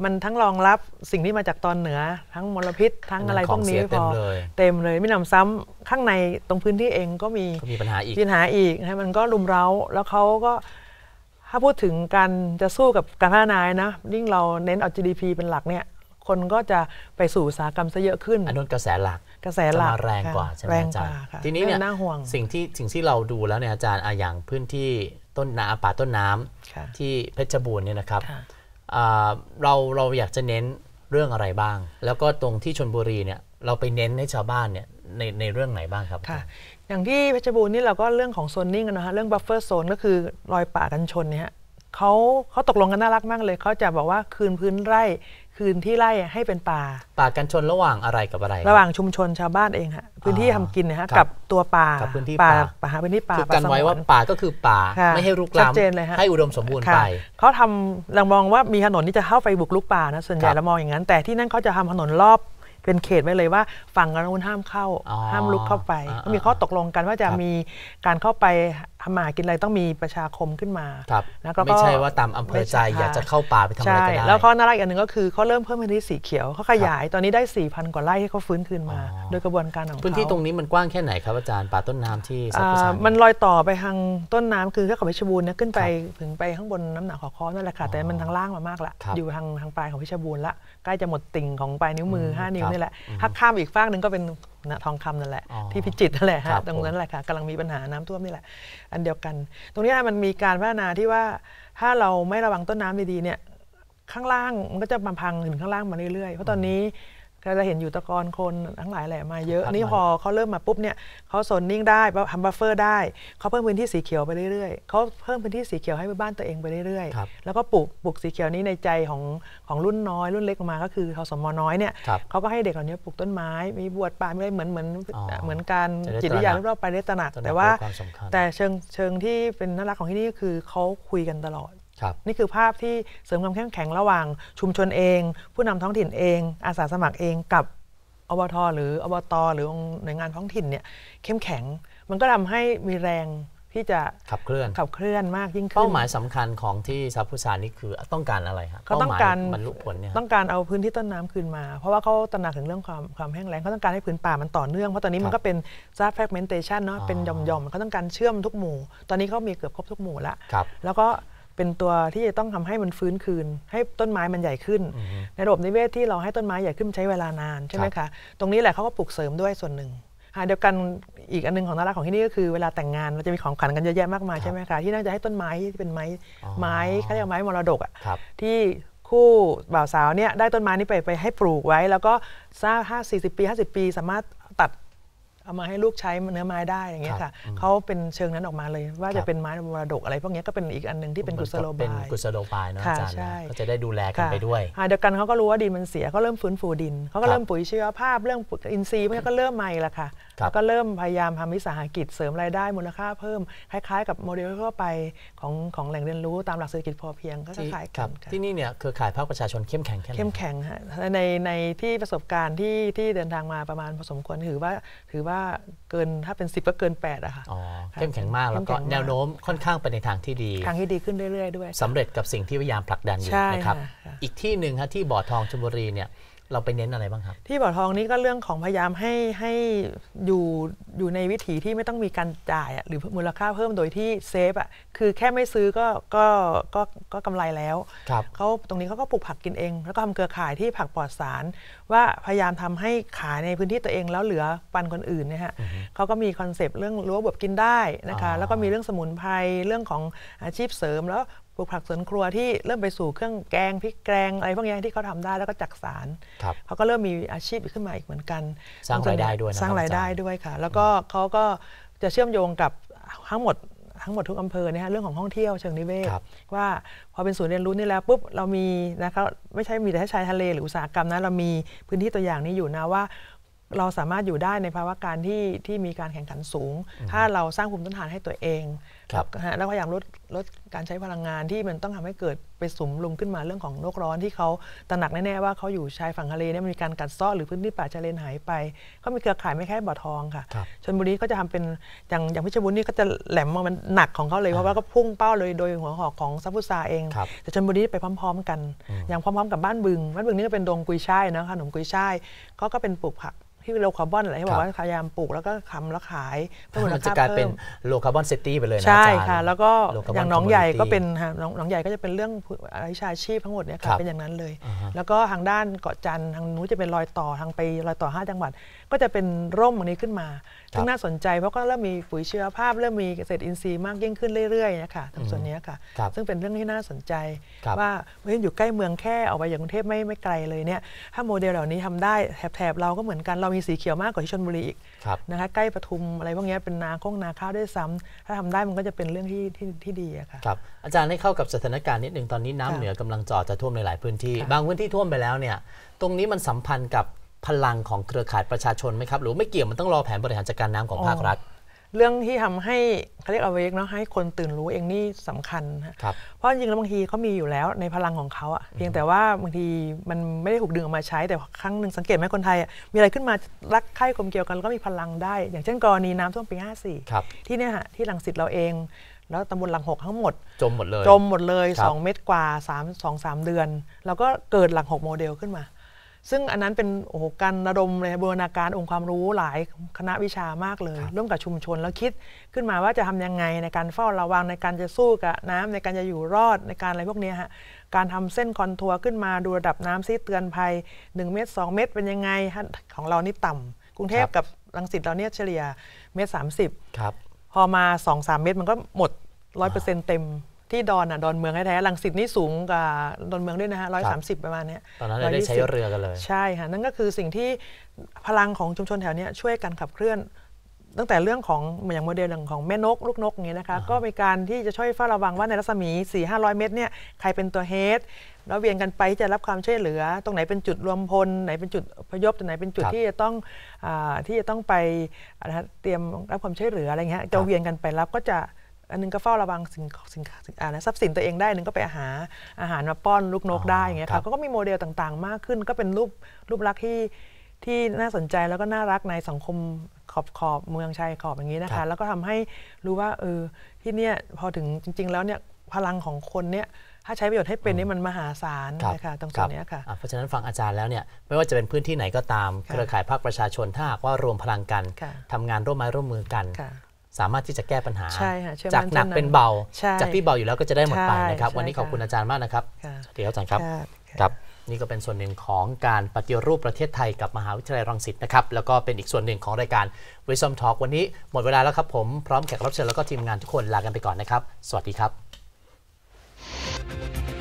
มันทั้งรองรับสิ่งที่มาจากตอนเหนือ ทั้งมลพิษทั้งอะไรพวกนี้พอเต็มเลยไม่นำซ้ำข้างในตรงพื้นที่เองก็มีมีปัญหาอีกปัญหาอีกนะมันก็รุมเร้า แล้วเขาก็ถ้าพูดถึงการจะสู้กับการพัฒนายนะยิ่งเราเน้นเอา GDP เป็นหลักเนี่ยคนก็จะไปสู่อุตสาหกรรมซะเยอะขึ้นอันนั้นกระแสหลักกระแสหลักแรงกว่า ใช่ไหมอาจารย์ ทีนี้เนี่ยสิ่งที่สิ่งที่เราดูแล้วเนี่ยอาจารย์อย่างพื้นที่ต้นนาป่าต้นน้ำที่เพชรบูรณ์เนี่ยนะครับเราเราอยากจะเน้นเรื่องอะไรบ้าง แล้วก็ตรงที่ชนบุรีเนี่ยเราไปเน้นให้ชาวบ้านเนี่ยในในเรื่องไหนบ้างครับค่ะอย่างที่เพชรบูรณ์นี่เราก็เรื่องของโซนนิ่งนะฮะเรื่องบัฟเฟอร์โซนก็คือรอยป่ากันชนเนี่ยเขาเขาตกลงกันน่ารักมากเลย เขาจะบอกว่าคืนพื้นไร่ คืนที่ไร่ให้เป็นป่า ป่ากันชนระหว่างอะไรกับอะไร ระหว่างชุมชนชาวบ้านเองฮะพื้นที่ทำกินนะฮะกับตัวป่าพื้นที่ป่าป่าพื้นที่ป่าคือกันไว้ว่าป่าก็คือป่าไม่ให้รุกล้ำให้อุดมสมบูรณ์ไปเขาทำเรามองว่ามีถนนที่จะเข้าไปบุกลุกป่านะส่วนใหญ่เรามองอย่างนั้นแต่ที่นั่นเขาจะทำถนนรอบเป็นเขตไว้เลยว่า ฝั่งนู้นห้ามเข้าห้ามลุกเข้าไปก็มีข้อตกลงกันว่าจะมีการเข้าไปทำมา กินอะไรต้องมีประชาคมขึ้นมาครับแล้วก็ไม่ใช่ว่าตามอำเภอใจอยากจะเข้าป่าไปทำอะไรก็ได้ แล้วข้อน่ารักอันหนึ่งก็คือเขาเริ่มเพิ่มพื้นที่สีเขียวเขาขยาย ตอนนี้ได้ 4,000 กว่าไร่ให้เขาฟื้นคืนมา โดยกระบวนการของเขา พื้นที่ตรงนี้มันกว้างแค่ไหนครับอาจารย์ป่าต้นน้ำที่สัามันลอยต่อไปทางต้นน้ำคือเทืเขาเพชบูรณ์นะขึ้นไปถึงไปข้างบนน้ำหนักขอคอนั่นแหละค่ะ แต่มันทางล่างมามากละ อยู่ทางทางปลายของพิชบูรณ์ละใกล้จะหมดติ่งของปลายนิ้วมือ 5 นิ้วนี่แหละ ถ้าข้ามอีกฟากหนึ่งก็เป็นนะทองคำนั่นแหละ ที่พิจิตรนั่นแหละฮะตรงนั้นแหละค่ะกำลังมีปัญหาน้ำท่วมนี่แหละอันเดียวกัน ตรงนี้มันมีการพัฒนาที่ว่าถ้าเราไม่ระวังต้นน้ำดีๆเนี่ย ข้างล่างมันก็จะมาพังถึงข้างล่างมาเรื่อยๆ เพราะตอนนี้ก็จะเห็นอยู่ตะกอนคนทั้งหลายแหละมาเยอะ นี่พอเขาเริ่มมาปุ๊บเนี่ยเขาโซนนิ่งได้ทำบัฟเฟอร์ได้เขาเพิ่มพื้นที่สีเขียวไปเรื่อยๆเขาเพิ่มพื้นที่สีเขียวให้บ้านตัวเองไปเรื่อยๆ แล้วก็ปลูกปลูกสีเขียวนี้ในใจของของรุ่นน้อย รุ่นเล็กมาก็คือทสมน้อยเนี่ยเขาก็ให้เด็กเหล่านี้ปลูกต้นไม้มีบวชป่าไม่ได้เหมือนเหมือนเหมือนการจิตวิทยารอบๆไปได้ตระหนักแต่ว่าแต่เชิงเชิงที่เป็นน่ารักของที่นี่ก็คือเขาคุยกันตลอดนี่คือภาพที่เสริมความเข้มแข็งระหว่างชุมชนเอง ผู้นำท้องถิ่นเอง อาสาสมัครเองกับอบทหรืออบตหรืออหน่วยงานท้องถิ่นเนี่ย เข้มแข็งมันก็ทำให้มีแรงที่จะขับเคลื่อนขับเคลื่อนมากยิ่งขึ้นเป้าหมายสำคัญของที่ซาพุซานี่คือต้องการอะไรับเขาต้องการบรรลุผลเนี่ยต้องการเอาพื้นที่ต้นน้ำคืนมา เพราะว่าเขาตระหนักถึงเรื่องความความแห้งแล้งเขาต้องการให้พื้นป่ามันต่อเนื่องเพราะตอนนี้มันก็เป็นซาแฟกเมนเทชันเนาะเป็นย่อมๆเขาต้องการเชื่อมทุกหมู่ ตอนนี้เขามีเกือบครบทุกหมู่ละแล้วก็เป็นตัวที่จะต้องทำให้มันฟื้นคืน ให้ต้นไม้มันใหญ่ขึ้นในระบบนิเวศที่เราให้ต้นไม้ใหญ่ขึ้นใช้เวลานานใช่ไหมคะตรงนี้แหละเขาก็ปลูกเสริมด้วยส่วนหนึ่งเดียวกันอีกอันนึงของน่ารักของที่นี่ก็คือเวลาแต่งงานเราจะมีของขวัญกันเยอะแยะมากมายใช่ไหมคะที่น่าจะให้ต้นไม้ที่เป็นไม้ไม้เขาเรียกไม้มรดกอ่ะที่คู่บ่าวสาวเนี่ยได้ต้นไม้นี้ไปไปให้ปลูกไว้แล้วก็สร้างห้าสี่สิบปีห้าสิบปีสามารถเอามาให้ลูกใช้เนื้อไม้ได้อย่างเงี้ยค่ะเขาเป็นเชิงนั้นออกมาเลยว่าจะเป็นไม้มรดกอะไรพวกนี้ก็เป็นอีกอันหนึ่งที่เป็นกุศโลบายเป็นกุศโลบายเนาะอาจารย์ก็จะได้ดูแลกันไปด้วยเดียวกันเขาก็รู้ว่าดินมันเสียเขาเริ่มฟื้นฟูดิน เขาก็เริ่มปุ๋ยชีวภาพเรื่องอินทรีย์วกนก็เริ่มใหม่ละค่ะก็เริ่มพยายามทำวิสาหกิจเสริมรายได้ มูลค่าเพิ่มคล้ายๆกับโมเดลทั่วไปของของแหล่งเรียนรู้ตามหลักเศรษฐกิจพอเพียงก็คล้ายกันที่นี่เนี่ยคือขายภาคประชาชนเข้มแข็งแค่ไหนเข้มแข็งฮะในในที่ประสบการณ์ที่ที่เดินทางมาประมาณพอสมควรถือว่าถือว่าเกินถ้าเป็น 10 ก็เกิน 8อะค่ะเข้มแข็งมาก แล้วก็แนวโน้มค่อนข้างไปในทางที่ดีทางที่ดีขึ้นเรื่อยๆด้วย สำเร็จกับสิ่งที่พยายามผลักดันอยู่นะครับ อีกที่หนึ่งฮะที่บ่อทองชลบุรีเนี่ยเราไปเน้นอะไรบ้างครับ ที่บ่อทองนี่ก็เรื่องของพยายามให้ให้อยู่อยู่ในวิถีที่ไม่ต้องมีการจ่ายหรือมูลค่าเพิ่มโดยที่เซฟอ่ะคือแค่ไม่ซื้อก็ก็ก็ก็กำไรแล้วเขาตรงนี้เขาก็ปลูกผักกินเอง แล้วก็ทำเครือข่ายที่ผักปลอดสาร ว่าพยายามทำให้ขายในพื้นที่ตัวเองแล้วเหลือปันคนอื่นนะฮะเขาก็มีคอนเซปต์เรื่องรั้วแบบกินได้นะคะแล้วก็มีเรื่องสมุนไพรเรื่องของอาชีพเสริมแล้วปลูกผักสวนครัวที่เริ่มไปสู่เครื่องแกงพริกแกงอะไรพวกนี้ที่เขาทำได้แล้วก็จักสารเขาก็เริ่มมีอาชีพขึ้นมาอีกเหมือนกัน สร้างรายได้ด้วยสร้างรายได้ด้วยค่ะ แล้วก็เขาก็จะเชื่อมโยงกับทั้งหมดทั้งหมดทุกอำเภอนะฮะเรื่องของท่องเที่ยวเชิงนิเวศว่าพอเป็นศูนย์เรียนรู้นี่แล้วปุ๊บเรามีนะครับไม่ใช่มีแต่ชายทะเล หรืออุตสาหกรรมนะเรามีพื้นที่ตัวอย่างนี้อยู่นะว่าเราสามารถอยู่ได้ในภาวะการที่ที่มีการแข่งขันสูง ถ้าเราสร้างภูมิต้านทานให้ตัวเองแล้วพยายามลดลดการใช้พลังงานที่มันต้องทำให้เกิดไปสมลุมขึ้นมาเรื่องของโลกร้อนที่เขาตระหนักแน่ๆว่าเขาอยู่ชายฝั่งทะเลเนี่ยมันมีการกัดเซาะหรือพื้นที่ป่าชายเลนหายไปเขามีเครือข่ายไม่แค่บ่อทองค่ะ ชนบุรีก็จะทำเป็นอย่างอย่างพิชบุรี่ก็จะแหลมมันหนักของเขาเลยเพราะว่าก็พุ่งเป้าเลยโดยหัวหอกของซัฟพุซาเองแต่ชนบุรีไปพร้อมๆ กัน อย่างพร้อมๆ กับบ้านบึง บ้านบึงนี่ก็เป็นดงกุยช่ายนะขนมกุยช่ายขาก็เป็นปลูกผักที่เป็นโลคาร์บอนอะไรที่บอกว่าพยายามปลูก แล้วก็ทำแล้วขายเพื่อมูลค่าเพิ่มจะเป็นโลคาร์บอนเซตี้ไปเลยนะใช่ค่ะแล้วก็อย่างน้องใหญ่ก็เป็นฮะน้องใหญ่ก็จะเป็นเรื่องอิชาชีพทั้งหมดเนี่ยค่ะเป็นอย่างนั้นเลย แล้วก็ทางด้านเกาะจันทางนู้นจะเป็นรอยต่อทางไปรอยต่อ 5 จังหวัดก็จะเป็นร่มอันนี้ขึ้นมาซึ่งน่าสนใจเพราะก็เริ่มมีปุ๋ยเชื้อภาพเริ่มมีเกษตรอินทรีย์มากยิ่งขึ้นเรื่อยๆนะคะทางส่วนนี้ค่ะซึ่งเป็นเรื่องที่น่าสนใจ ว่าเมื่ออยู่ใกล้เมืองแค่ออกไปอย่างกรุงเทพไม่ไม่ไกลเลยเนี่ยถ้าโมเดลเหล่านี้ทำได้แถบๆเราก็เหมือนกันเรามีสีเขียวมากกว่าที่ชนบุรีอีกนะคะใกล้ปทุมอะไรพวกนี้เป็นนาข้งนาข้าวด้วยซ้ำ ถ้าทำได้มันก็จะเป็นเรื่องที่ที่ที่ดีอะค่ะครับอาจารย์ให้เข้ากับสถานการณ์นิดนึงตอนนี้น้ำเหนือกำลังจ่อจะท่วมในหลายพื้นที่ บางพื้นที่ท่วมไปแล้วเนี่ยตรงนี้มันสัมพันธ์กับพลังของเครือข่ายประชาชนไหมครับหรือไม่เกี่ยวมันต้องรอแผนบริหารจัดการน้ำของภาครัฐเรื่องที่ทำให้เขาเรียกเอาไว้เนาะให้คนตื่นรู้เองนี่สำคัญครับเพราะจริงแล้วบางทีเขามีอยู่แล้วในพลังของเขาอะเพียงแต่ว่าบางทีมันไม่ได้ถูกดึงออกมาใช้ แต่ครั้งหนึ่งสังเกตไหมคนไทย มีอะไรขึ้นมารักใคร่กลมเกี่ยวกัน แล้วก็มีพลังได้ อย่างเช่นกรณีน้ำท่วมปี 54 ที่เนี่ยฮะ ที่หลังสิทธิ์เราเองแล้วตำบลหลังหกทั้งหมดจมหมดเลย จมหมดเลย 2 เมตรกว่า3 2 3เดือนแล้วก็เกิดหลังหกโมเดลขึ้นมาซึ่งอันนั้นเป็นโอ้โหการระดมเลยบูรณาการองค์ความรู้หลายคณะวิชามากเลย ร่วมกับชุมชนแล้วคิดขึ้นมาว่าจะทำยังไงในการเฝ้าระวังในการจะสู้กับน้ำในการจะอยู่รอดในการอะไรพวกนี้ฮะการทำเส้นคอนทัวร์ขึ้นมาดูระดับน้ำซีเตือนภัย1เมตร2 เมตร เป็นยังไงของเรานี่ต่ำ กรุงเทพกับลังสิตเราเนี่ยเฉลี่ยเมตรสามสิบพอมา 2-3 เมตรมันก็หมดร้อยเปอร์เซ็นต์เต็มที่ดอนอ่ะดอนเมืองแท้ๆ ลังสิตนี่สูงกว่าดอนเมืองด้วยนะฮะร้อยสามสิบประมาณเนี้ย ตอนนั้นเราได้ใช้เรือกันเลย ใช่ค่ะ นั่นก็คือสิ่งที่พลังของชุมชนแถวนี้ช่วยกันขับเคลื่อน ตั้งแต่เรื่องของอย่างโมเดลของแม่นก ลูกนกอย่างนี้นะคะ ก็มีการที่จะช่วยเฝ้าระวังว่าในรัศมี 4 500 เมตรเนี่ยใครเป็นตัวเฮดแล้วเวียนกันไปจะรับความช่วยเหลือ ตรงไหนเป็นจุดรวมพล ไหนเป็นจุดพยพตรงไหนเป็นจุดที่จะต้องอที่จะต้องไปเตรียมรับความช่วยเหลืออะไรเงี้ยจะเวียนกันไปรับก็จะอันนึงก็เฝ้าระวังสิ่งสินอานทรัพย์สินตัวเองได้นึงก็ไปหาอาหารมาป้อน ลูกนกได้อย่างเงี้ยค่ะก็มีโมเดลต่างๆมากขึ้น ก็เป็นรูปรูปลักษณ์ที่ที่น่าสนใจแล้วก็น่ารักในสังคมขอบขอบเมืองชายขอบอย่างนี้นะคะ แล้วก็ทำให้รู้ว่าเออที่เนี่ยพอถึงจริงๆ แล้วเนี่ยพลังของคนเนี่ยถ้าใช้ประโยชน์ให้เป็นนี่มันมหาศาลนะคะตรงส่วนนี้ค่ะเพราะฉะนั้นฟังอาจารย์แล้วเนี่ยไม่ว่าจะเป็นพื้นที่ไหนก็ตามเครือข่ายภาคประชาชนถ้าหากว่ารวมพลังกัน ทำงานร่วมมือร่วมมือกันสามารถที่จะแก้ปัญหาจากหนักเป็นเบาจากที่เบาอยู่แล้วก็จะได้หมดไปนะครับ วันนี้ขอบคุณอาจารย์มากนะครับสวัสดีครับอาจารย์ครับครับ นี่ก็เป็นส่วนหนึ่งของการปฏิรูปประเทศไทยกับมหาวิทยาลัยรังสิตนะครับแล้วก็เป็นอีกส่วนหนึ่งของรายการ Wisdom Talk วันนี้หมดเวลาแล้วครับผมพร้อมแขกรับเชิญแล้วก็ทีมงานทุกคนลากันไปก่อนนะครับ สวัสดีครับ